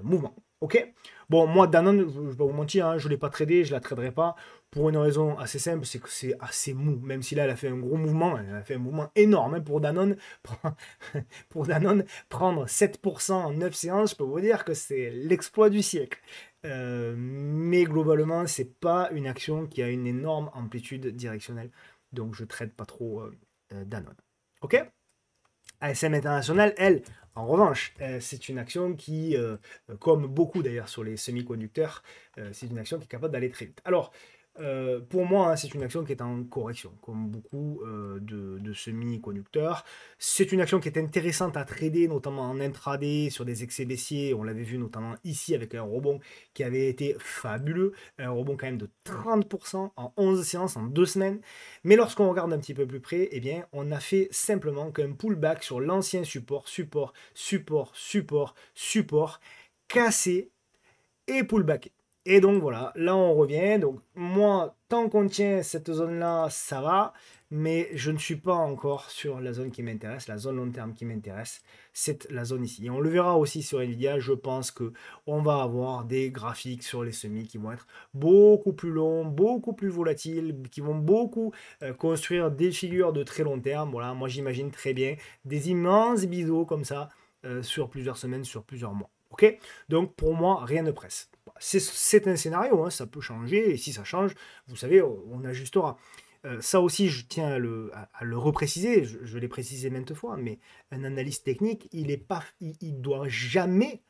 mouvement. Ok Bon, moi, Danone, je vais pas vous mentir, hein, je ne l'ai pas tradé, je ne la traderai pas. Pour une raison assez simple, c'est que c'est assez mou. Même si là, elle a fait un gros mouvement, elle a fait un mouvement énorme hein, pour Danone. pour Danone, prendre 7% en 9 séances, je peux vous dire que c'est l'exploit du siècle. Euh, mais globalement, c'est pas une action qui a une énorme amplitude directionnelle. Donc, je ne trade pas trop euh, euh, Danone. Ok ASM International, elle, en revanche, euh, c'est une action qui, euh, euh, comme beaucoup d'ailleurs sur les semi-conducteurs, c'est une action qui est capable d'aller très vite. Alors, euh, pour moi, hein, c'est une action qui est en correction, comme beaucoup euh, de, semi-conducteurs. C'est une action qui est intéressante à trader, notamment en intraday, sur des excès baissiers. On l'avait vu notamment ici avec un rebond qui avait été fabuleux, un rebond quand même de 30% en 11 séances, en 2 semaines. Mais lorsqu'on regarde un petit peu plus près, et eh bien, on a fait simplement qu'un pullback sur l'ancien support, support, support, support, support, cassé et pullback. Et donc voilà, là on revient. Donc moi, tant qu'on tient cette zone-là, ça va. Mais je ne suis pas encore sur la zone qui m'intéresse, la zone long terme qui m'intéresse, c'est la zone ici. Et on le verra aussi sur Nvidia, je pense que on va avoir des graphiques sur les semis qui vont être beaucoup plus longs, beaucoup plus volatiles, qui vont beaucoup euh, construire des figures de très long terme. Voilà, moi j'imagine très bien des immenses bisous comme ça euh, sur plusieurs semaines, sur plusieurs mois. Ok Donc pour moi, rien ne presse c'est un scénario, hein, ça peut changer, et si ça change, vous savez, on ajustera. Euh, ça aussi, je tiens à le, à, le repréciser, je, l'ai précisé maintes fois, mais un analyste technique, il est pas, il, doit jamais,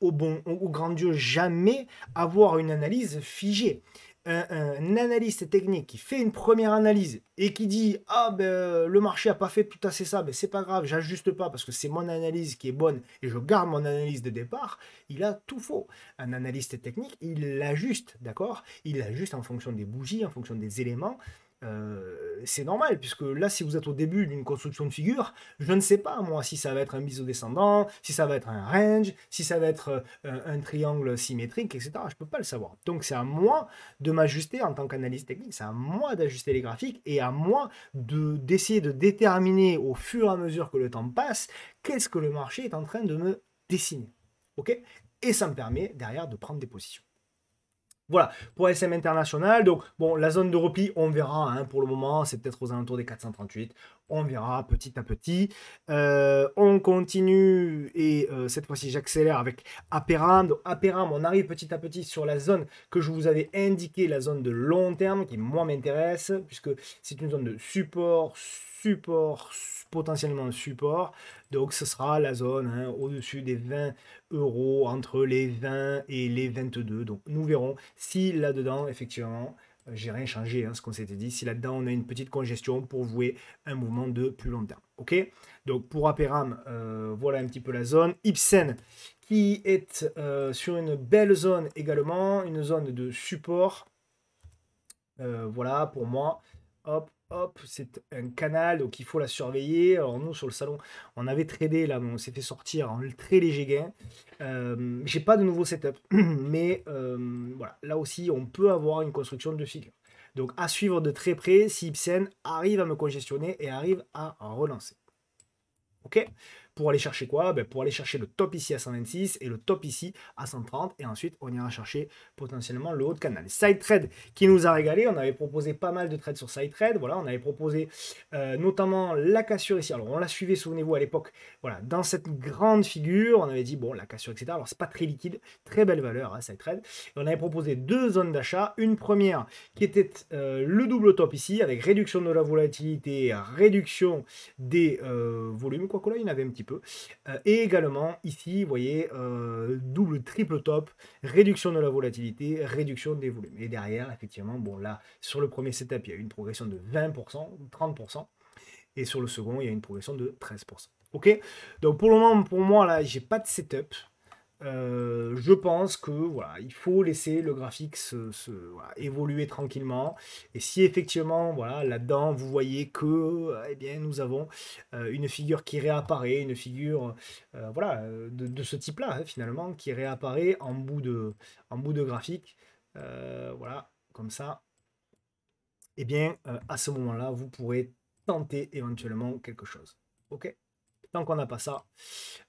au bon, au grand Dieu, jamais avoir une analyse figée un, analyste technique qui fait une première analyse et qui dit ah ben, euh, le marché n'a pas fait tout à fait ça, mais ben, c'est pas grave, j'ajuste pas parce que c'est mon analyse qui est bonne et je garde mon analyse de départ, il a tout faux. Un analyste technique, il l'ajuste, d'accord Il l'ajuste en fonction des bougies, en fonction des éléments, euh, c'est normal, puisque là, si vous êtes au début d'une construction de figure, je ne sais pas, moi, si ça va être un biseau descendant, si ça va être un range, si ça va être euh, un triangle symétrique, etc. Je ne peux pas le savoir. Donc, c'est à moi de m'ajuster en tant qu'analyse technique, c'est à moi d'ajuster les graphiques et à moi d'essayer de, de déterminer au fur et à mesure que le temps passe, qu'est-ce que le marché est en train de me dessiner. OK Et ça me permet derrière de prendre des positions. Voilà, pour SM International, donc bon, la zone de repli, on verra hein, pour le moment, c'est peut-être aux alentours des 438, on verra petit à petit. Euh, on continue et euh, cette fois-ci j'accélère avec Aperam. Donc Aperam, on arrive petit à petit sur la zone que je vous avais indiquée, la zone de long terme qui moi m'intéresse, puisque c'est une zone de support, support, support potentiellement support. Donc ce sera la zone hein, au-dessus des 20 euros, entre les 20 et les 22. Donc nous verrons si là-dedans, effectivement, j'ai rien changé, hein, ce qu'on s'était dit. Si là-dedans, on a une petite congestion pour vouer un mouvement de plus longtemps. OK Donc, pour Aperam, euh, voilà un petit peu la zone. Ipsen, qui est euh, sur une belle zone également, une zone de support. Euh, voilà, pour moi. Hop, c'est un canal, donc il faut la surveiller. Alors nous, sur le salon, on avait tradé, là, on s'est fait sortir en très léger gain. Euh, j'ai pas de nouveau setup, mais euh, voilà, là aussi, on peut avoir une construction de figures Donc à suivre de très près si Ipsen arrive à me congestionner et arrive à relancer. Ok pour aller chercher quoi ben, Pour aller chercher le top ici à 126 et le top ici à 130. Et ensuite, on ira chercher potentiellement le haut de canal. Side trade qui nous a régalé. On avait proposé pas mal de trades sur side trade. Voilà, on avait proposé euh, notamment la cassure ici. Alors, on la suivait, souvenez-vous, à l'époque. Voilà, dans cette grande figure, on avait dit, bon, la cassure, etc. Alors, c'est pas très liquide. Très belle valeur, hein, side trade. Et on avait proposé deux zones d'achat. Une première qui était euh, le double top ici, avec réduction de la volatilité, réduction des euh, volumes. Quoique là, il y avait un petit peu. Euh, et également, ici, vous voyez, euh, double, triple top, réduction de la volatilité, réduction des volumes. Et derrière, effectivement, bon là, sur le premier setup, il y a une progression de 20%, 30%, et sur le second, il y a une progression de 13%. Ok Donc pour le moment, pour moi, là, j'ai pas de setup. Euh, je pense que voilà, il faut laisser le graphique se, évoluer tranquillement. Et si effectivement, voilà, là-dedans, vous voyez que, euh, eh bien, nous avons euh, une figure qui réapparaît, une figure, voilà, de, ce type-là hein, finalement, qui réapparaît en bout de, en bout de graphique, voilà, comme ça. Eh bien, à ce moment-là, vous pourrez tenter éventuellement quelque chose. Ok qu'on n'a pas ça,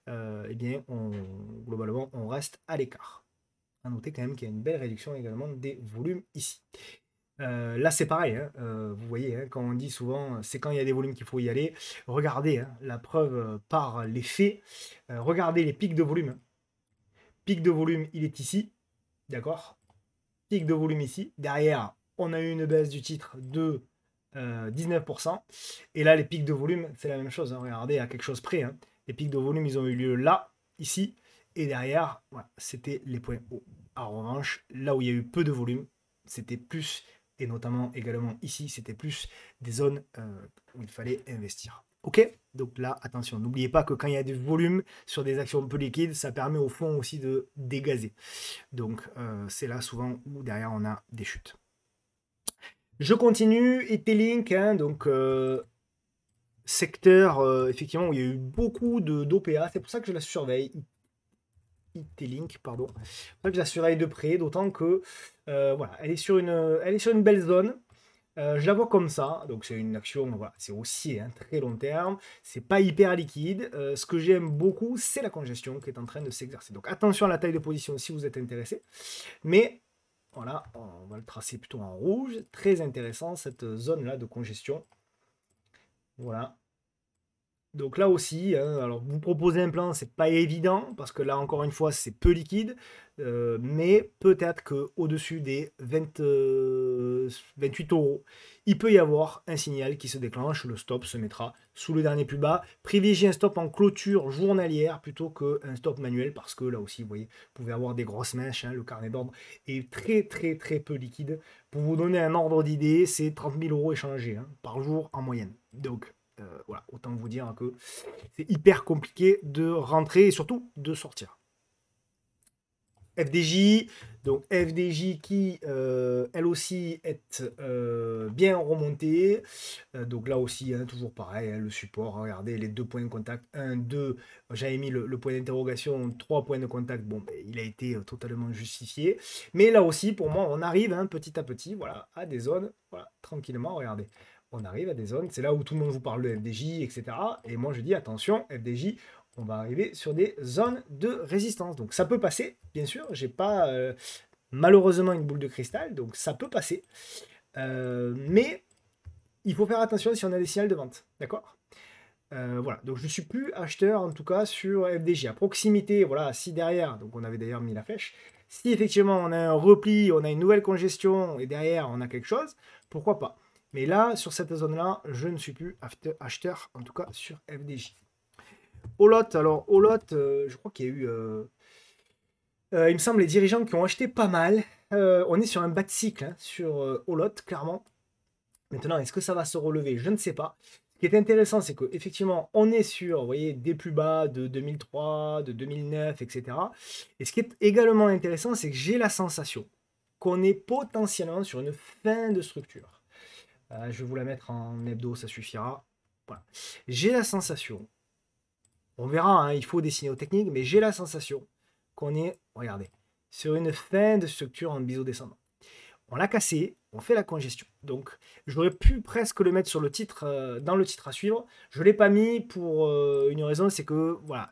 euh, eh bien, on, globalement, on reste à l'écart. À noter quand même qu'il y a une belle réduction également des volumes ici. Euh, là, c'est pareil. Hein, euh, vous voyez, quand hein, on dit souvent, c'est quand il y a des volumes qu'il faut y aller. Regardez hein, la preuve euh, par les faits. regardez les pics de volume. Pic de volume, il est ici. D'accord Pic de volume ici. Derrière, on a eu une baisse du titre de 19%. Euh, et là, les pics de volume, c'est la même chose. Hein. regardez, à quelque chose près. Hein. Les pics de volume, ils ont eu lieu là, ici. Et derrière, c'était les points hauts. En revanche, là où il y a eu peu de volume, c'était plus, et notamment également ici, c'était plus des zones euh, où il fallait investir. Ok Donc là, attention, n'oubliez pas que quand il y a du volume sur des actions peu liquides, ça permet au fond aussi de dégazer. Donc euh, c'est là souvent où derrière on a des chutes. Je continue, et link hein, donc euh, secteur euh, effectivement où il y a eu beaucoup d'OPA, c'est pour ça que je la surveille. IT-Link, pardon. je la surveille de près, d'autant que euh, voilà, elle est, sur une, elle est sur une belle zone. je la vois comme ça, donc c'est une action, voilà, c'est haussier, hein, très long terme, c'est pas hyper liquide. ce que j'aime beaucoup, c'est la congestion qui est en train de s'exercer. Donc attention à la taille de position si vous êtes intéressé. Mais voilà, on va le tracer plutôt en rouge. Très intéressant cette zone-là de congestion. Voilà, donc là aussi, hein, alors vous proposez un plan, c'est pas évident parce que là encore une fois, c'est peu liquide, euh, mais peut-être que au-dessus des 28 euh, euros, il peut y avoir un signal qui se déclenche. Le stop se mettra sous le dernier plus bas. Privilégiez un stop en clôture journalière plutôt qu'un stop manuel parce que là aussi, vous voyez, vous pouvez avoir des grosses mèches. Hein, le carnet d'ordre est très très très peu liquide. Pour vous donner un ordre d'idée, c'est 30 000 euros échangés hein, par jour en moyenne. Donc euh, voilà, autant vous dire que c'est hyper compliqué de rentrer et surtout de sortir. FDJ, donc FDJ qui euh, elle aussi est euh, bien remontée. donc là aussi, hein, toujours pareil, hein, le support, regardez les deux points de contact. 1, 2, j'avais mis le, point d'interrogation, trois points de contact, bon, ben, il a été totalement justifié. Mais là aussi, pour moi, on arrive hein, petit à petit voilà, à des zones, voilà, tranquillement, regardez on arrive à des zones, c'est là où tout le monde vous parle de FDJ, etc. Et moi je dis attention, FDJ, on va arriver sur des zones de résistance. Donc ça peut passer, bien sûr, j'ai pas euh, malheureusement une boule de cristal, donc ça peut passer. Euh, mais il faut faire attention si on a des signaux de vente, d'accord euh, voilà, donc je ne suis plus acheteur en tout cas sur FDJ. À proximité, voilà, si derrière, donc on avait d'ailleurs mis la flèche, si effectivement on a un repli, on a une nouvelle congestion et derrière on a quelque chose, pourquoi pas mais là, sur cette zone-là, je ne suis plus acheteur, en tout cas sur FDJ. Olot, alors Olot, euh, je crois qu'il y a eu... Euh, euh, il me semble les dirigeants qui ont acheté pas mal. on est sur un bas de cycle hein, sur Olot, clairement. Maintenant, est-ce que ça va se relever Je ne sais pas. Ce qui est intéressant, c'est qu'effectivement, on est sur vous voyez, des plus bas de 2003, de 2009, etc. Et ce qui est également intéressant, c'est que j'ai la sensation qu'on est potentiellement sur une fin de structure. Euh, je vais vous la mettre en hebdo, ça suffira. J'ai la sensation, on verra, hein, il faut dessiner aux techniques, mais j'ai la sensation qu'on est, regardez, sur une fin de structure en biseau descendant. On l'a cassé, on fait la congestion. Donc, j'aurais pu presque le mettre sur le titre, euh, dans le titre à suivre. Je ne l'ai pas mis pour euh, une raison, c'est que voilà,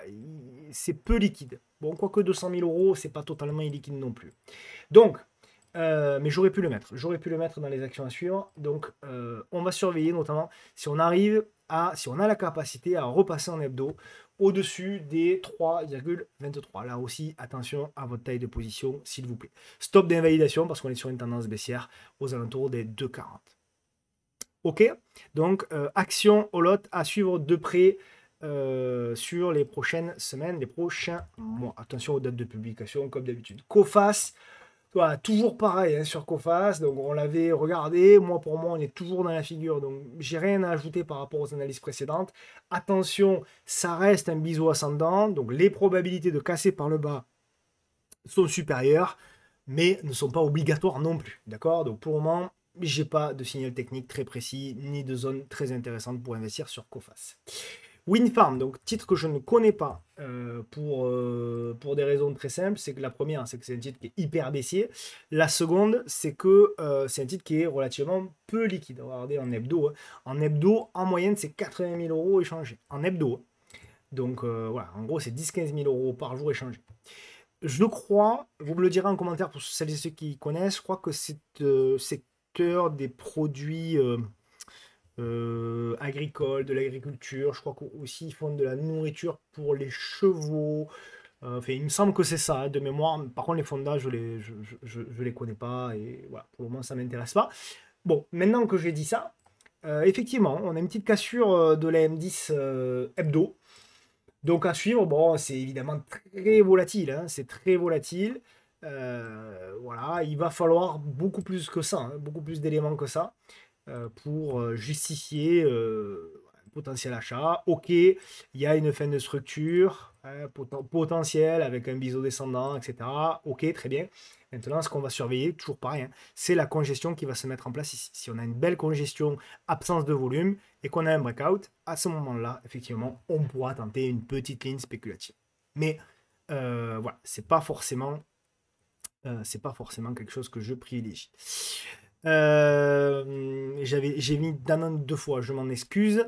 c'est peu liquide. Bon, quoique 200 000 euros, c'est pas totalement illiquide non plus. Donc, euh, mais j'aurais pu le mettre. J'aurais pu le mettre dans les actions à suivre. Donc, euh, on va surveiller notamment si on arrive à, si on a la capacité à repasser en hebdo au-dessus des 3,23. Là aussi, attention à votre taille de position, s'il vous plaît. Stop d'invalidation parce qu'on est sur une tendance baissière aux alentours des 2,40. Ok, donc euh, action au lot à suivre de près. sur les prochaines semaines, les prochains mois. Attention aux dates de publication, comme d'habitude. fasse toujours pareil hein, sur Kofas, donc on l'avait regardé, moi pour moi on est toujours dans la figure, donc j'ai rien à ajouter par rapport aux analyses précédentes. Attention, ça reste un biseau ascendant, donc les probabilités de casser par le bas sont supérieures, mais ne sont pas obligatoires non plus, d'accord Donc pour le moment, j'ai pas de signal technique très précis, ni de zone très intéressante pour investir sur Kofas. Winfarm, donc titre que je ne connais pas euh, pour, euh, pour des raisons très simples. C'est que la première, c'est que c'est un titre qui est hyper baissier. La seconde, c'est que euh, c'est un titre qui est relativement peu liquide. Regardez en hebdo. Hein. En hebdo, en moyenne, c'est 80 000 euros échangés. En hebdo. Hein. Donc voilà, en gros, c'est 10-15 000 euros par jour échangés. Je crois, vous me le direz en commentaire pour celles et ceux qui connaissent, je crois que c'est secteur des produits euh, agricole, de l'agriculture. Je crois qu'aussi ils font de la nourriture pour les chevaux. Euh, enfin il me semble que c'est ça, de mémoire. Par contre, les fondages je les, je, les connais pas. Et voilà, pour le moment, ça m'intéresse pas. Bon, maintenant que j'ai dit ça, euh, effectivement, on a une petite cassure de la M10 hebdo. Donc à suivre, bon, c'est évidemment très volatile. Hein. c'est très volatile. voilà, il va falloir beaucoup plus que ça, hein. beaucoup plus d'éléments que ça. Euh, pour euh, justifier euh, un potentiel achat. Ok, il y a une fin de structure hein, potentielle avec un biseau descendant, etc. Ok, très bien. Maintenant, ce qu'on va surveiller, toujours pareil, hein, c'est la congestion qui va se mettre en place ici. Si on a une belle congestion, absence de volume et qu'on a un breakout, à ce moment-là, effectivement, on pourra tenter une petite ligne spéculative. Mais voilà, c'est pas forcément, c'est pas forcément quelque chose que je privilégie. Euh, j'avais, j'ai mis Danone deux fois, je m'en excuse.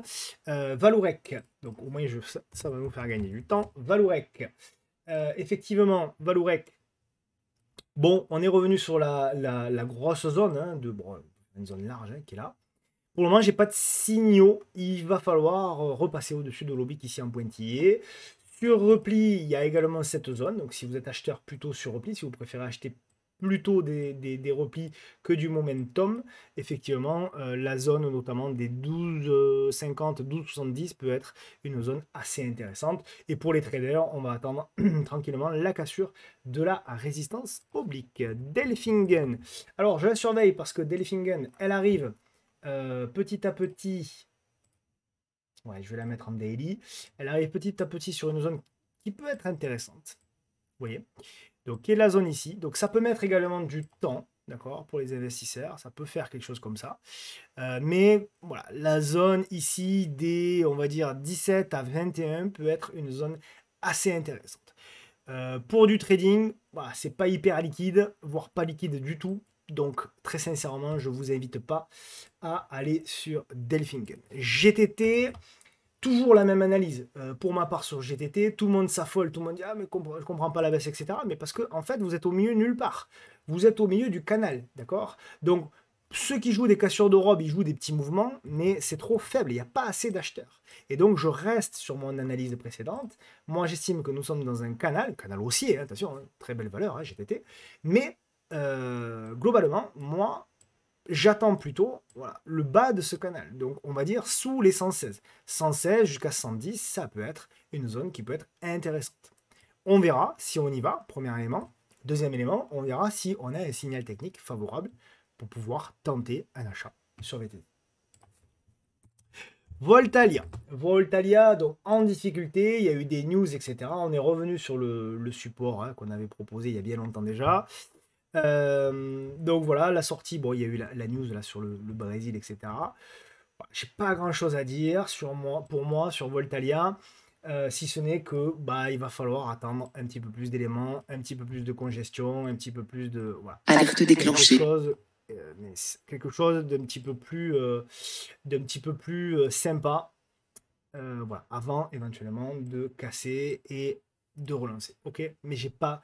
Euh, donc au moins je, ça, va nous faire gagner du temps. Valourec, euh, effectivement, Valourec Bon, on est revenu sur la, la, grosse zone, hein, de, bon, une zone large hein, qui est là. Pour le moment, j'ai pas de signaux. Il va falloir repasser au-dessus de l'oblique ici en pointillé. Sur repli, il y a également cette zone. Donc, si vous êtes acheteur plutôt sur repli, si vous préférez acheter plutôt des, des, replis que du momentum, effectivement, euh, la zone notamment des 12,50, 12,70 peut être une zone assez intéressante. Et pour les traders, on va attendre tranquillement la cassure de la résistance oblique. delphingen Alors, je la surveille parce que delphingen elle arrive euh, petit à petit. Ouais, je vais la mettre en daily. Elle arrive petit à petit sur une zone qui peut être intéressante. Vous voyez donc, y est la zone ici. Donc, ça peut mettre également du temps, d'accord, pour les investisseurs. Ça peut faire quelque chose comme ça. Euh, mais voilà, la zone ici des, on va dire, 17 à 21 peut être une zone assez intéressante. Euh, pour du trading, voilà, c'est pas hyper liquide, voire pas liquide du tout. Donc, très sincèrement, je vous invite pas à aller sur Delphingen. GTT, toujours la même analyse. Euh, pour ma part sur GTT, tout le monde s'affole, tout le monde dit ah mais je comprends pas la baisse, etc. Mais parce que en fait vous êtes au milieu nulle part. Vous êtes au milieu du canal, d'accord Donc ceux qui jouent des cassures de robe, ils jouent des petits mouvements, mais c'est trop faible, il n'y a pas assez d'acheteurs. Et donc je reste sur mon analyse précédente. Moi j'estime que nous sommes dans un canal, canal haussier, hein, attention, hein, très belle valeur, hein, GTT. Mais euh, globalement, moi j'attends plutôt voilà, le bas de ce canal, donc on va dire sous les 116. 116 jusqu'à 110, ça peut être une zone qui peut être intéressante. On verra si on y va, premier élément. Deuxième élément, on verra si on a un signal technique favorable pour pouvoir tenter un achat sur VTD. Voltalia. Voltalia, donc en difficulté, il y a eu des news, etc. On est revenu sur le, support hein, qu'on avait proposé il y a bien longtemps déjà. Euh, donc voilà, la sortie, bon, il y a eu la, news là sur le, Brésil, etc. J'ai pas grand chose à dire sur moi, pour moi sur Voltalia, euh, si ce n'est que bah, il va falloir attendre un petit peu plus d'éléments, un petit peu plus de congestion, un petit peu plus de. Voilà. Alerte Quelque chose, euh, quelque chose d'un petit peu plus, petit peu plus sympa. voilà, avant éventuellement de casser et de relancer. Ok, mais j'ai pas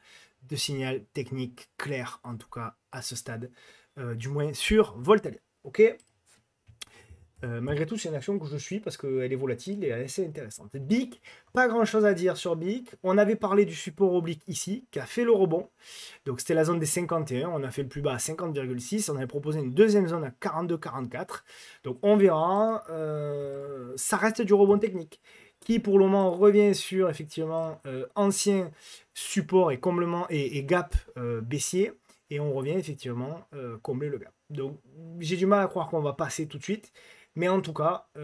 de signal technique clair, en tout cas à ce stade, euh, du moins sur Voltaire, Ok euh, malgré tout, c'est une action que je suis parce qu'elle est volatile et assez intéressante. BIC, pas grand chose à dire sur BIC. On avait parlé du support oblique ici qui a fait le rebond. Donc c'était la zone des 51. On a fait le plus bas à 50,6. On avait proposé une deuxième zone à 42,44. Donc on verra. Euh, ça reste du rebond technique qui pour le moment revient sur effectivement euh, ancien support et comblement et, et gap euh, baissier et on revient effectivement euh, combler le gap. Donc j'ai du mal à croire qu'on va passer tout de suite, mais en tout cas, je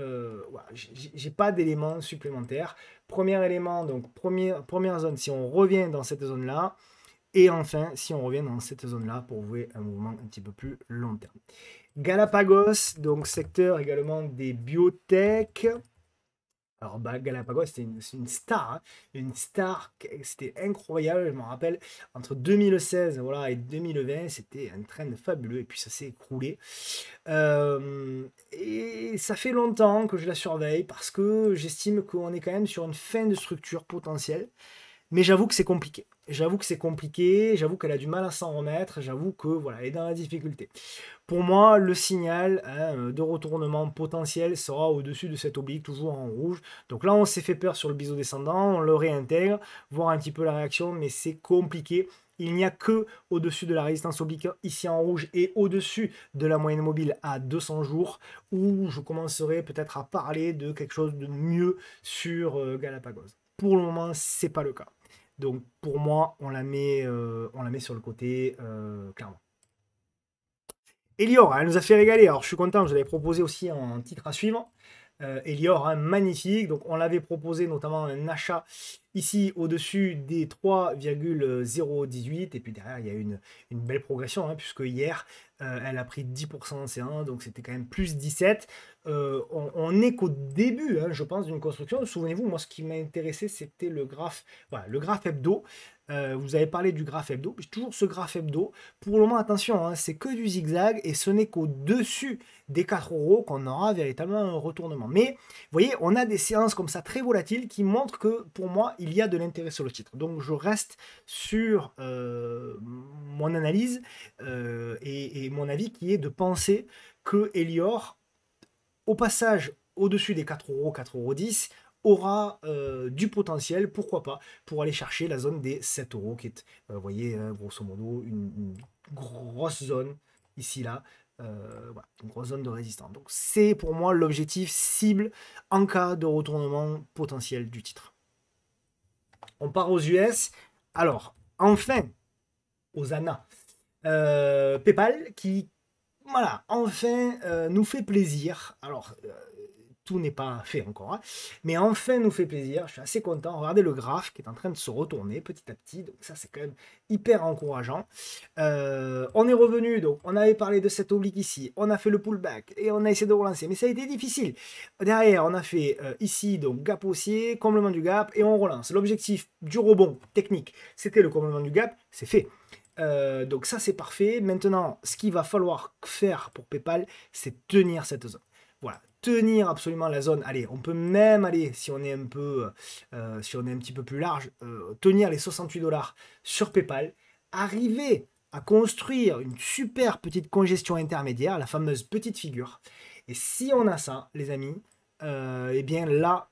j'ai pas d'éléments supplémentaires. Premier élément, donc première, première zone, si on revient dans cette zone-là, et enfin, si on revient dans cette zone-là pour voir un mouvement un petit peu plus long terme. Galapagos, donc secteur également des biotech. Alors bah, Galapagos, c'était une, star, hein. une star, c'était incroyable, je me rappelle. Entre 2016 voilà, et 2020, c'était un train fabuleux, et puis ça s'est écroulé. Euh, et ça fait longtemps que je la surveille, parce que j'estime qu'on est quand même sur une fin de structure potentielle. Mais j'avoue que c'est compliqué. J'avoue que c'est compliqué, j'avoue qu'elle a du mal à s'en remettre, j'avoue que voilà, elle est dans la difficulté. Pour moi, le signal hein, euh, de retournement potentiel sera au-dessus de cette oblique, toujours en rouge. Donc là, on s'est fait peur sur le biseau descendant, on le réintègre, voir un petit peu la réaction, mais c'est compliqué. Il n'y a que au-dessus de la résistance oblique hein, ici en rouge et au-dessus de la moyenne mobile à 200 jours où je commencerai peut-être à parler de quelque chose de mieux sur euh, Galapagos. Pour le moment, ce n'est pas le cas. Donc pour moi, on la met, euh, on la met sur le côté, euh, clairement. Elior, hein, elle nous a fait régaler. Alors je suis content, je l'avais proposé aussi en titre à suivre. Euh, Elior, hein, magnifique. Donc on l'avait proposé notamment un achat ici au-dessus des 3,018. Et puis derrière, il y a une, une belle progression, hein, puisque hier, euh, elle a pris 10% en C1, donc c'était quand même plus 17. Euh, on n'est qu'au début, hein, je pense, d'une construction. Souvenez-vous, moi, ce qui m'a intéressé, c'était le graphe, le hebdo. Euh, vous avez parlé du graphe hebdo, toujours ce graphe hebdo. Pour le moment, attention, hein, c'est que du zigzag et ce n'est qu'au-dessus des 4 euros qu'on aura véritablement un retournement. Mais vous voyez, on a des séances comme ça très volatiles qui montrent que pour moi, il y a de l'intérêt sur le titre. Donc je reste sur euh, mon analyse et, et, mon avis qui est de penser que Elior au passage au-dessus des 4 euros, 4 euros aura euh, du potentiel, pourquoi pas, pour aller chercher la zone des 7 euros, qui est, euh, vous voyez, hein, grosso modo, une, grosse zone ici, là, euh, une grosse zone de résistance. Donc c'est pour moi l'objectif cible en cas de retournement potentiel du titre. On part aux US. Alors, enfin, aux ANA. PayPal qui voilà, enfin, euh, nous fait plaisir. Alors, euh, tout n'est pas fait encore, hein. mais enfin nous fait plaisir. Je suis assez content. Regardez le graphe qui est en train de se retourner petit à petit. Donc ça, c'est quand même hyper encourageant. Euh, on est revenu, donc on avait parlé de cette oblique ici. On a fait le pullback et on a essayé de relancer, mais ça a été difficile. Derrière, on a fait ici, donc gap haussier, comblement du gap et on relance. L'objectif du rebond technique, c'était le comblement du gap. C'est fait. Euh, donc ça c'est parfait. Maintenant, ce qu'il va falloir faire pour PayPal, c'est tenir cette zone. Voilà, tenir absolument la zone. Allez, on peut même aller, si on est un peu, euh, si on est un petit peu plus large, euh, tenir les 68 dollars sur PayPal, arriver à construire une super petite congestion intermédiaire, la fameuse petite figure. Et si on a ça, les amis, eh bien là,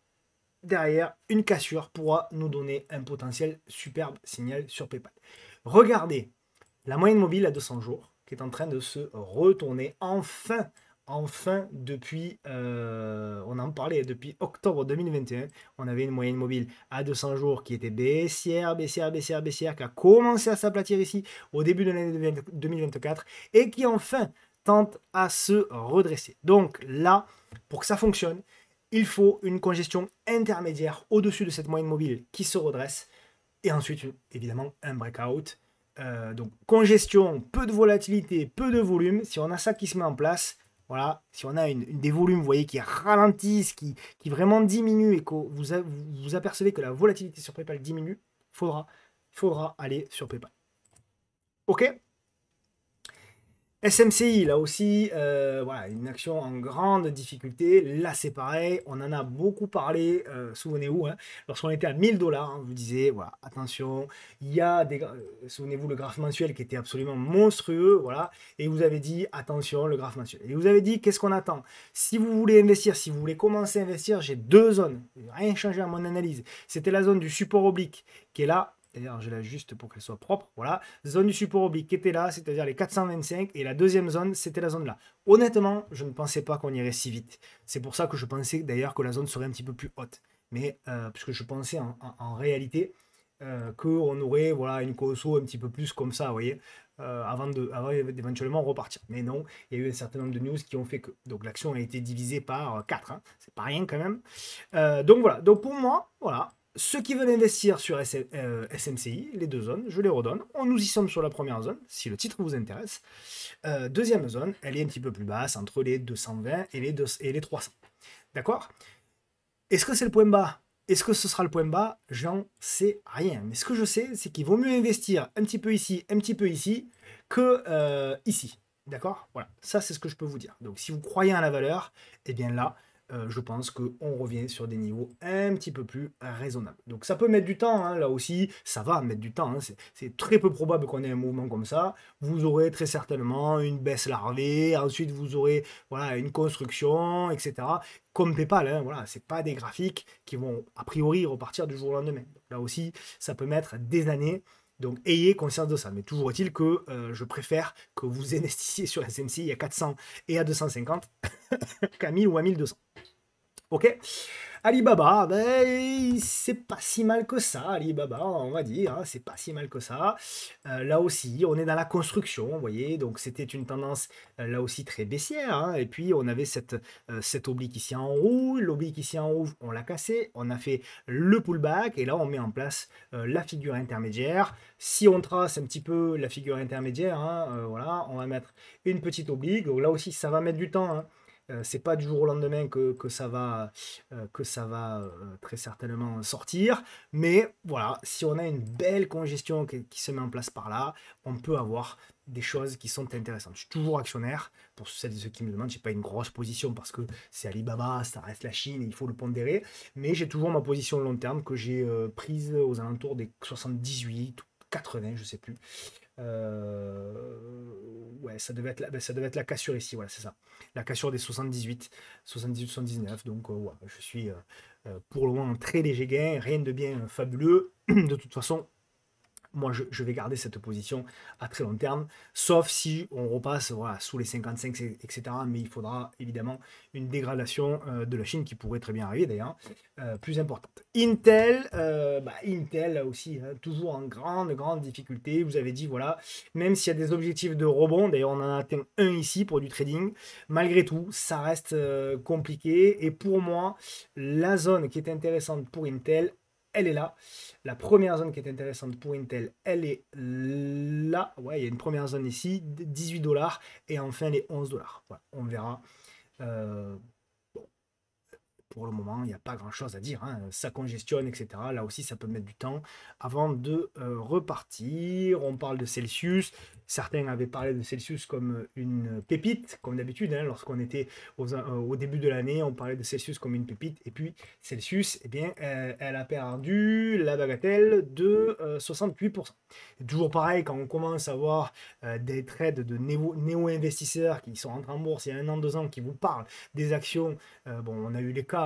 derrière, une cassure pourra nous donner un potentiel superbe signal sur PayPal. Regardez, la moyenne mobile à 200 jours, qui est en train de se retourner enfin, enfin depuis, euh, on en parlait depuis octobre 2021, on avait une moyenne mobile à 200 jours qui était baissière, baissière, baissière, baissière, qui a commencé à s'aplatir ici au début de l'année 2024 et qui enfin tente à se redresser. Donc là, pour que ça fonctionne, il faut une congestion intermédiaire au-dessus de cette moyenne mobile qui se redresse et ensuite évidemment un breakout euh, donc congestion, peu de volatilité, peu de volume. Si on a ça qui se met en place, voilà, si on a des volumes, vous voyez, qui ralentissent, qui, vraiment diminuent et que vous, vous apercevez que la volatilité sur PayPal diminue, faudra, faudra aller sur PayPal. Ok SMCI, là aussi, euh, voilà, une action en grande difficulté. Là, c'est pareil, on en a beaucoup parlé, euh, souvenez-vous, hein. lorsqu'on était à 1000 dollars, on hein, vous disait, voilà, attention, il y a des... Euh, souvenez-vous, le graphe mensuel qui était absolument monstrueux, voilà, et vous avez dit, attention, le graphe mensuel. Et vous avez dit, qu'est-ce qu'on attend Si vous voulez investir, si vous voulez commencer à investir, j'ai deux zones, rien changé à mon analyse. C'était la zone du support oblique, qui est là, D'ailleurs, je l'ajuste pour qu'elle soit propre, voilà, zone du support oblique qui était là, c'est-à-dire les 425, et la deuxième zone, c'était la zone là. Honnêtement, je ne pensais pas qu'on irait si vite. C'est pour ça que je pensais d'ailleurs que la zone serait un petit peu plus haute. Mais, euh, puisque je pensais en, réalité euh, qu'on aurait voilà, une course un petit peu plus comme ça, vous voyez, euh, avant, de, d'éventuellement repartir. Mais non, il y a eu un certain nombre de news qui ont fait que. Donc l'action a été divisée par 4, hein. c'est pas rien quand même. donc voilà, donc pour moi, voilà, ceux qui veulent investir sur SMCI, euh, les deux zones, je les redonne. On nous y sommes sur la première zone, si le titre vous intéresse. Euh, deuxième zone, elle est un petit peu plus basse, entre les 220 et les, et les 300. D'accord Est-ce que c'est le point bas Est-ce que ce sera le point bas J'en sais rien. Mais ce que je sais, c'est qu'il vaut mieux investir un petit peu ici, un petit peu ici, que euh, ici. D'accord Voilà, ça c'est ce que je peux vous dire. Donc si vous croyez à la valeur, eh bien là, euh, je pense qu'on revient sur des niveaux un petit peu plus raisonnables. Donc ça peut mettre du temps, hein. là aussi, ça va mettre du temps. Hein. c'est très peu probable qu'on ait un mouvement comme ça. Vous aurez très certainement une baisse larvée, ensuite vous aurez voilà, une construction, etc. Comme PayPal, ce hein, voilà, c'est pas des graphiques qui vont a priori repartir du jour au lendemain. là aussi, ça peut mettre des années donc ayez conscience de ça. Mais toujours est-il que euh, je préfère que vous investissiez sur SMC à 400 et à 250 qu'à 1000 ou à 1200. Ok Alibaba, ben, c'est pas si mal que ça, Alibaba, on va dire, hein, c'est pas si mal que ça. Euh, là aussi, on est dans la construction, vous voyez, donc c'était une tendance euh, là aussi très baissière. Hein. et puis, on avait cette, euh, cette oblique ici en rouge, l'oblique ici en rouge, on l'a cassé, on a fait le pullback, et là, on met en place la figure intermédiaire. Si on trace un petit peu la figure intermédiaire, hein, voilà, on va mettre une petite oblique, là aussi, ça va mettre du temps. Euh, c'est pas du jour au lendemain que, ça va, que ça va euh, euh, très certainement sortir. Mais voilà, si on a une belle congestion qui, se met en place par là, on peut avoir des choses qui sont intéressantes. Je suis toujours actionnaire. Pour celles ceux qui me demandent, j'ai pas une grosse position parce que c'est Alibaba, ça reste la Chine, il faut le pondérer. Mais j'ai toujours ma position long terme que j'ai prise aux alentours des 78 80, je sais plus. Euh, ouais, ça devait, être la, ben, ça devait être la cassure ici, voilà, c'est ça. La cassure des 78, 78, 79. Donc, euh, ouais, je suis euh, pour le moment très léger gain, rien de bien fabuleux. de toute façon, moi, je, vais garder cette position à très long terme, sauf si on repasse sous les 55, etc. Mais il faudra évidemment une dégradation euh, de la Chine qui pourrait très bien arriver d'ailleurs, euh, plus importante. Intel, là euh, bah, Intel aussi, hein, toujours en grande, grande difficulté. Vous avez dit, voilà, même s'il y a des objectifs de rebond, d'ailleurs on en a atteint un ici pour du trading, malgré tout, ça reste compliqué. Et pour moi, la zone qui est intéressante pour Intel, elle est là. La première zone qui est intéressante pour Intel, elle est là. Ouais, il y a une première zone ici, 18 dollars. Et enfin, les 11 dollars. Voilà, on verra. Euh, pour le moment, il n'y a pas grand-chose à dire. Hein. Ça congestionne, etc. Là aussi, ça peut mettre du temps avant de euh, repartir. On parle de Celsius. Certains avaient parlé de Celsius comme euh, une pépite, comme d'habitude. Hein. Lorsqu'on était euh, au début de l'année, on parlait de Celsius comme une pépite. Et puis, Celsius, eh bien, elle a perdu la bagatelle de 68%. Toujours pareil, quand on commence à voir des trades de néo-investisseurs qui sont rentrés en bourse il y a un an, deux ans, qui vous parlent des actions. bon, on a eu les cas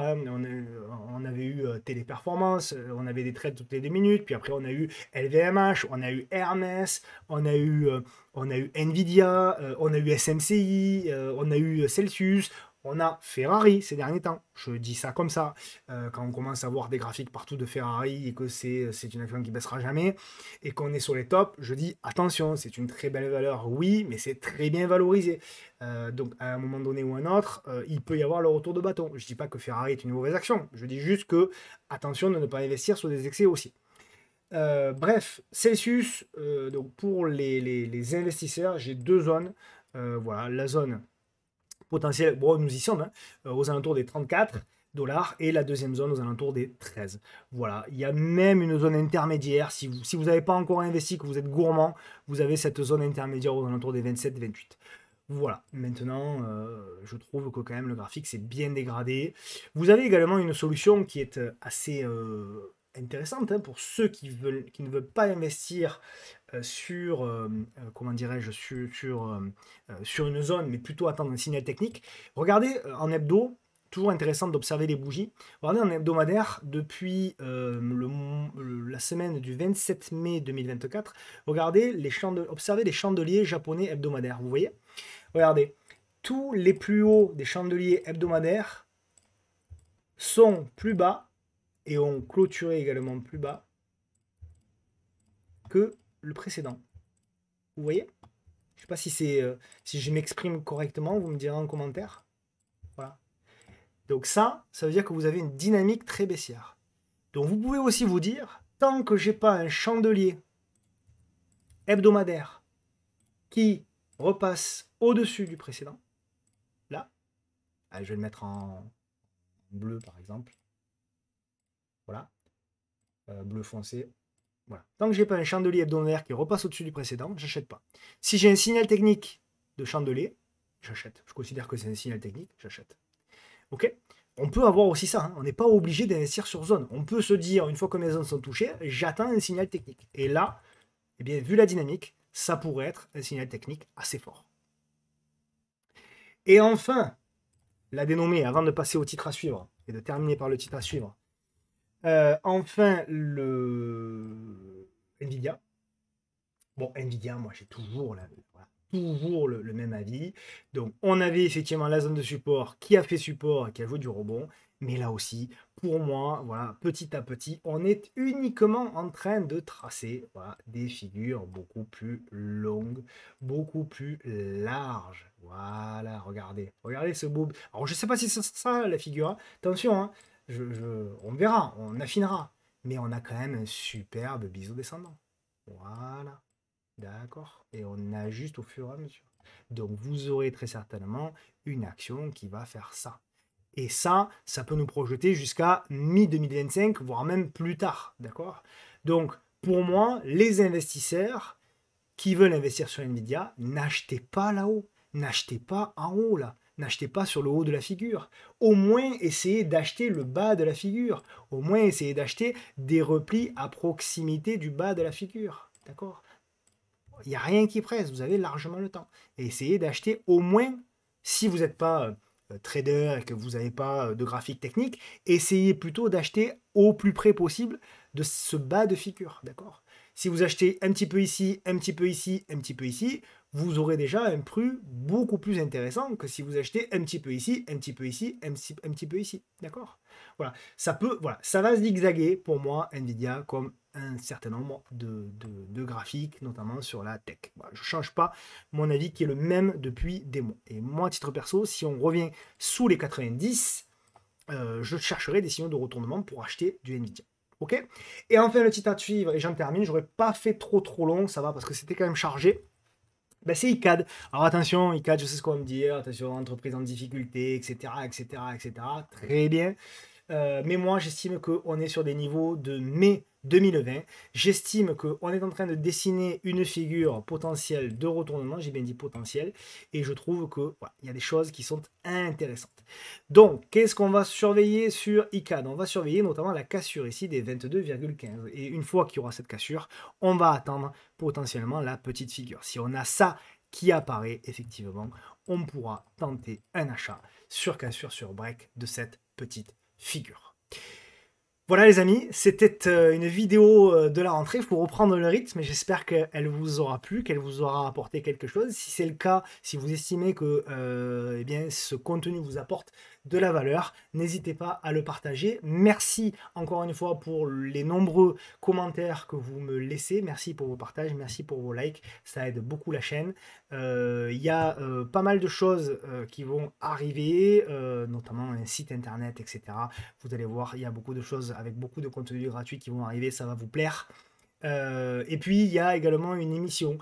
on, avait eu euh, Téléperformance, euh, on avait des trades toutes les deux minutes, puis après on a eu LVMH, on a eu Hermès, on a eu, euh, on a eu Nvidia, on a eu SMCI, on a eu Celsius, on a Ferrari ces derniers temps. Je dis ça comme ça. Euh, quand on commence à voir des graphiques partout de Ferrari et que euh, c'est, une action qui baissera jamais et qu'on est sur les tops, je dis attention, c'est une très belle valeur, oui, mais c'est très bien valorisé. Euh, donc à un moment donné ou un autre, il peut y avoir le retour de bâton. Je ne dis pas que Ferrari est une mauvaise action. Je dis juste que attention de ne pas investir sur des excès aussi. bref, Celsius, donc pour les investisseurs, j'ai deux zones. voilà, la zone potentiel. Bon, nous y sommes, hein, euh, aux alentours des 34 dollars et la deuxième zone aux alentours des 13. Voilà, il y a même une zone intermédiaire. Si vous n'avez pas encore investi, que vous êtes gourmand, vous avez cette zone intermédiaire aux alentours des 27, 28. Voilà, maintenant, euh, je trouve que quand même le graphique s'est bien dégradé. Vous avez également une solution qui est euh, assez intéressante hein, pour ceux qui, veulent, qui ne veulent pas investir euh, sur, euh, euh, comment dirais-je, sur, une zone, mais plutôt attendre un signal technique. Regardez en hebdo, toujours intéressant d'observer les bougies. Regardez en hebdomadaire, depuis la semaine du 27 mai 2024, regardez les observez les chandeliers japonais hebdomadaires. Vous voyez Regardez, tous les plus hauts des chandeliers hebdomadaires sont plus bas et ont clôturé également plus bas que le précédent. Vous voyez Je sais pas si c'est euh, si je m'exprime correctement, vous me direz en commentaire. Voilà. Donc ça, ça veut dire que vous avez une dynamique très baissière. Donc vous pouvez aussi vous dire, tant que j'ai pas un chandelier hebdomadaire qui repasse au-dessus du précédent, là, ah, je vais le mettre en bleu par exemple, voilà, euh, bleu foncé, Tant que j'ai pas un chandelier hebdomadaire qui repasse au-dessus du précédent, j'achète pas. Si j'ai un signal technique de chandelier, j'achète. Je considère que c'est un signal technique, j'achète. Ok On peut avoir aussi ça. Hein. On n'est pas obligé d'investir sur zone. On peut se dire, une fois que mes zones sont touchées, j'attends un signal technique. Et là, eh bien, vu la dynamique, ça pourrait être un signal technique assez fort. Et enfin, la dénommée, avant de passer au titre à suivre et de terminer par le titre à suivre, euh, enfin, le Nvidia. Bon, Nvidia, moi j'ai toujours toujours le, même avis. Donc, on avait effectivement la zone de support qui a fait support et qui a joué du rebond. Mais là aussi, pour moi, voilà, petit à petit, on est uniquement en train de tracer des figures beaucoup plus longues, beaucoup plus larges. Voilà, regardez, regardez ce boob. Alors, je ne sais pas si c'est ça la figure. Hein. Attention, hein, on verra, on affinera. Mais on a quand même un superbe biseau descendant. Voilà. D'accord Et on ajuste au fur et à mesure. Donc vous aurez très certainement une action qui va faire ça. Et ça, ça peut nous projeter jusqu'à mi-2025, voire même plus tard. D'accord Donc pour moi, les investisseurs qui veulent investir sur Nvidia, n'achetez pas là-haut. N'achetez pas en haut là. N'achetez pas sur le haut de la figure. Au moins, essayez d'acheter le bas de la figure. Au moins, essayez d'acheter des replis à proximité du bas de la figure. D'accord Il n'y a rien qui presse, vous avez largement le temps. essayez d'acheter au moins, si vous n'êtes pas euh, trader et que vous n'avez pas euh, de graphique technique, essayez plutôt d'acheter au plus près possible de ce bas de figure. D'accord Si vous achetez un petit peu ici, un petit peu ici, un petit peu ici, vous aurez déjà un pru beaucoup plus intéressant que si vous achetez un petit peu ici, un petit peu ici, un petit, peu ici. D'accord Voilà, ça peut, voilà, ça va zigzaguer pour moi, Nvidia, comme un certain nombre de, graphiques, notamment sur la tech. je ne change pas mon avis qui est le même depuis des mois. Et moi, à titre perso, si on revient sous les 90, euh, je chercherai des signaux de retournement pour acheter du Nvidia. Ok Et enfin, le titre à suivre, et j'en termine, j'aurais pas fait trop trop long, ça va, parce que c'était quand même chargé. Bah, c'est ICAD. Alors attention, ICAD, je sais ce qu'on va me dire, attention, entreprise en difficulté, etc., etc., etc. Très bien. Euh, mais moi, j'estime qu'on est sur des niveaux de mai 2020. J'estime qu'on est en train de dessiner une figure potentielle de retournement, j'ai bien dit potentiel, et je trouve qu'il y a des choses qui sont intéressantes. Donc, qu'est-ce qu'on va surveiller sur ICAD On va surveiller notamment la cassure ici des 22,15. Et une fois qu'il y aura cette cassure, on va attendre potentiellement la petite figure. Si on a ça qui apparaît, effectivement, on pourra tenter un achat sur cassure sur break de cette petite figure. Voilà les amis, c'était euh, une vidéo euh, de la rentrée pour reprendre le rythme. J'espère qu'elle vous aura plu, qu'elle vous aura apporté quelque chose. Si c'est le cas, si vous estimez que euh, eh bien, ce contenu vous apporte de la valeur. N'hésitez pas à le partager. Merci encore une fois pour les nombreux commentaires que vous me laissez. Merci pour vos partages, merci pour vos likes. Ça aide beaucoup la chaîne. Euh, il y a euh, pas mal de choses euh, qui vont arriver, notamment un site internet, etc. Vous allez voir, il y a beaucoup de choses avec beaucoup de contenu gratuit qui vont arriver. Ça va vous plaire. et puis, il y a également une émission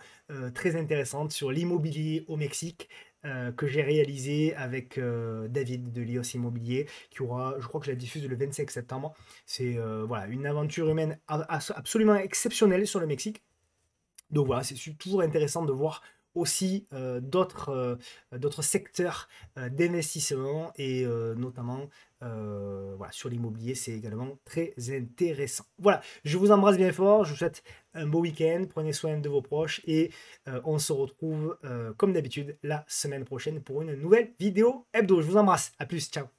très intéressante sur l'immobilier au Mexique euh, que j'ai réalisé avec euh, David de l'IOS Immobilier, qui aura, je crois que je la diffuse le 25 septembre. C'est euh, voilà, une aventure humaine absolument exceptionnelle sur le Mexique. Donc voilà, c'est toujours intéressant de voir aussi euh, euh, d'autres secteurs euh, d'investissement et notamment sur l'immobilier, c'est également très intéressant. Voilà, je vous embrasse bien fort, je vous souhaite un beau week-end, prenez soin de vos proches et on se retrouve comme d'habitude la semaine prochaine pour une nouvelle vidéo hebdo. Je vous embrasse, à plus, ciao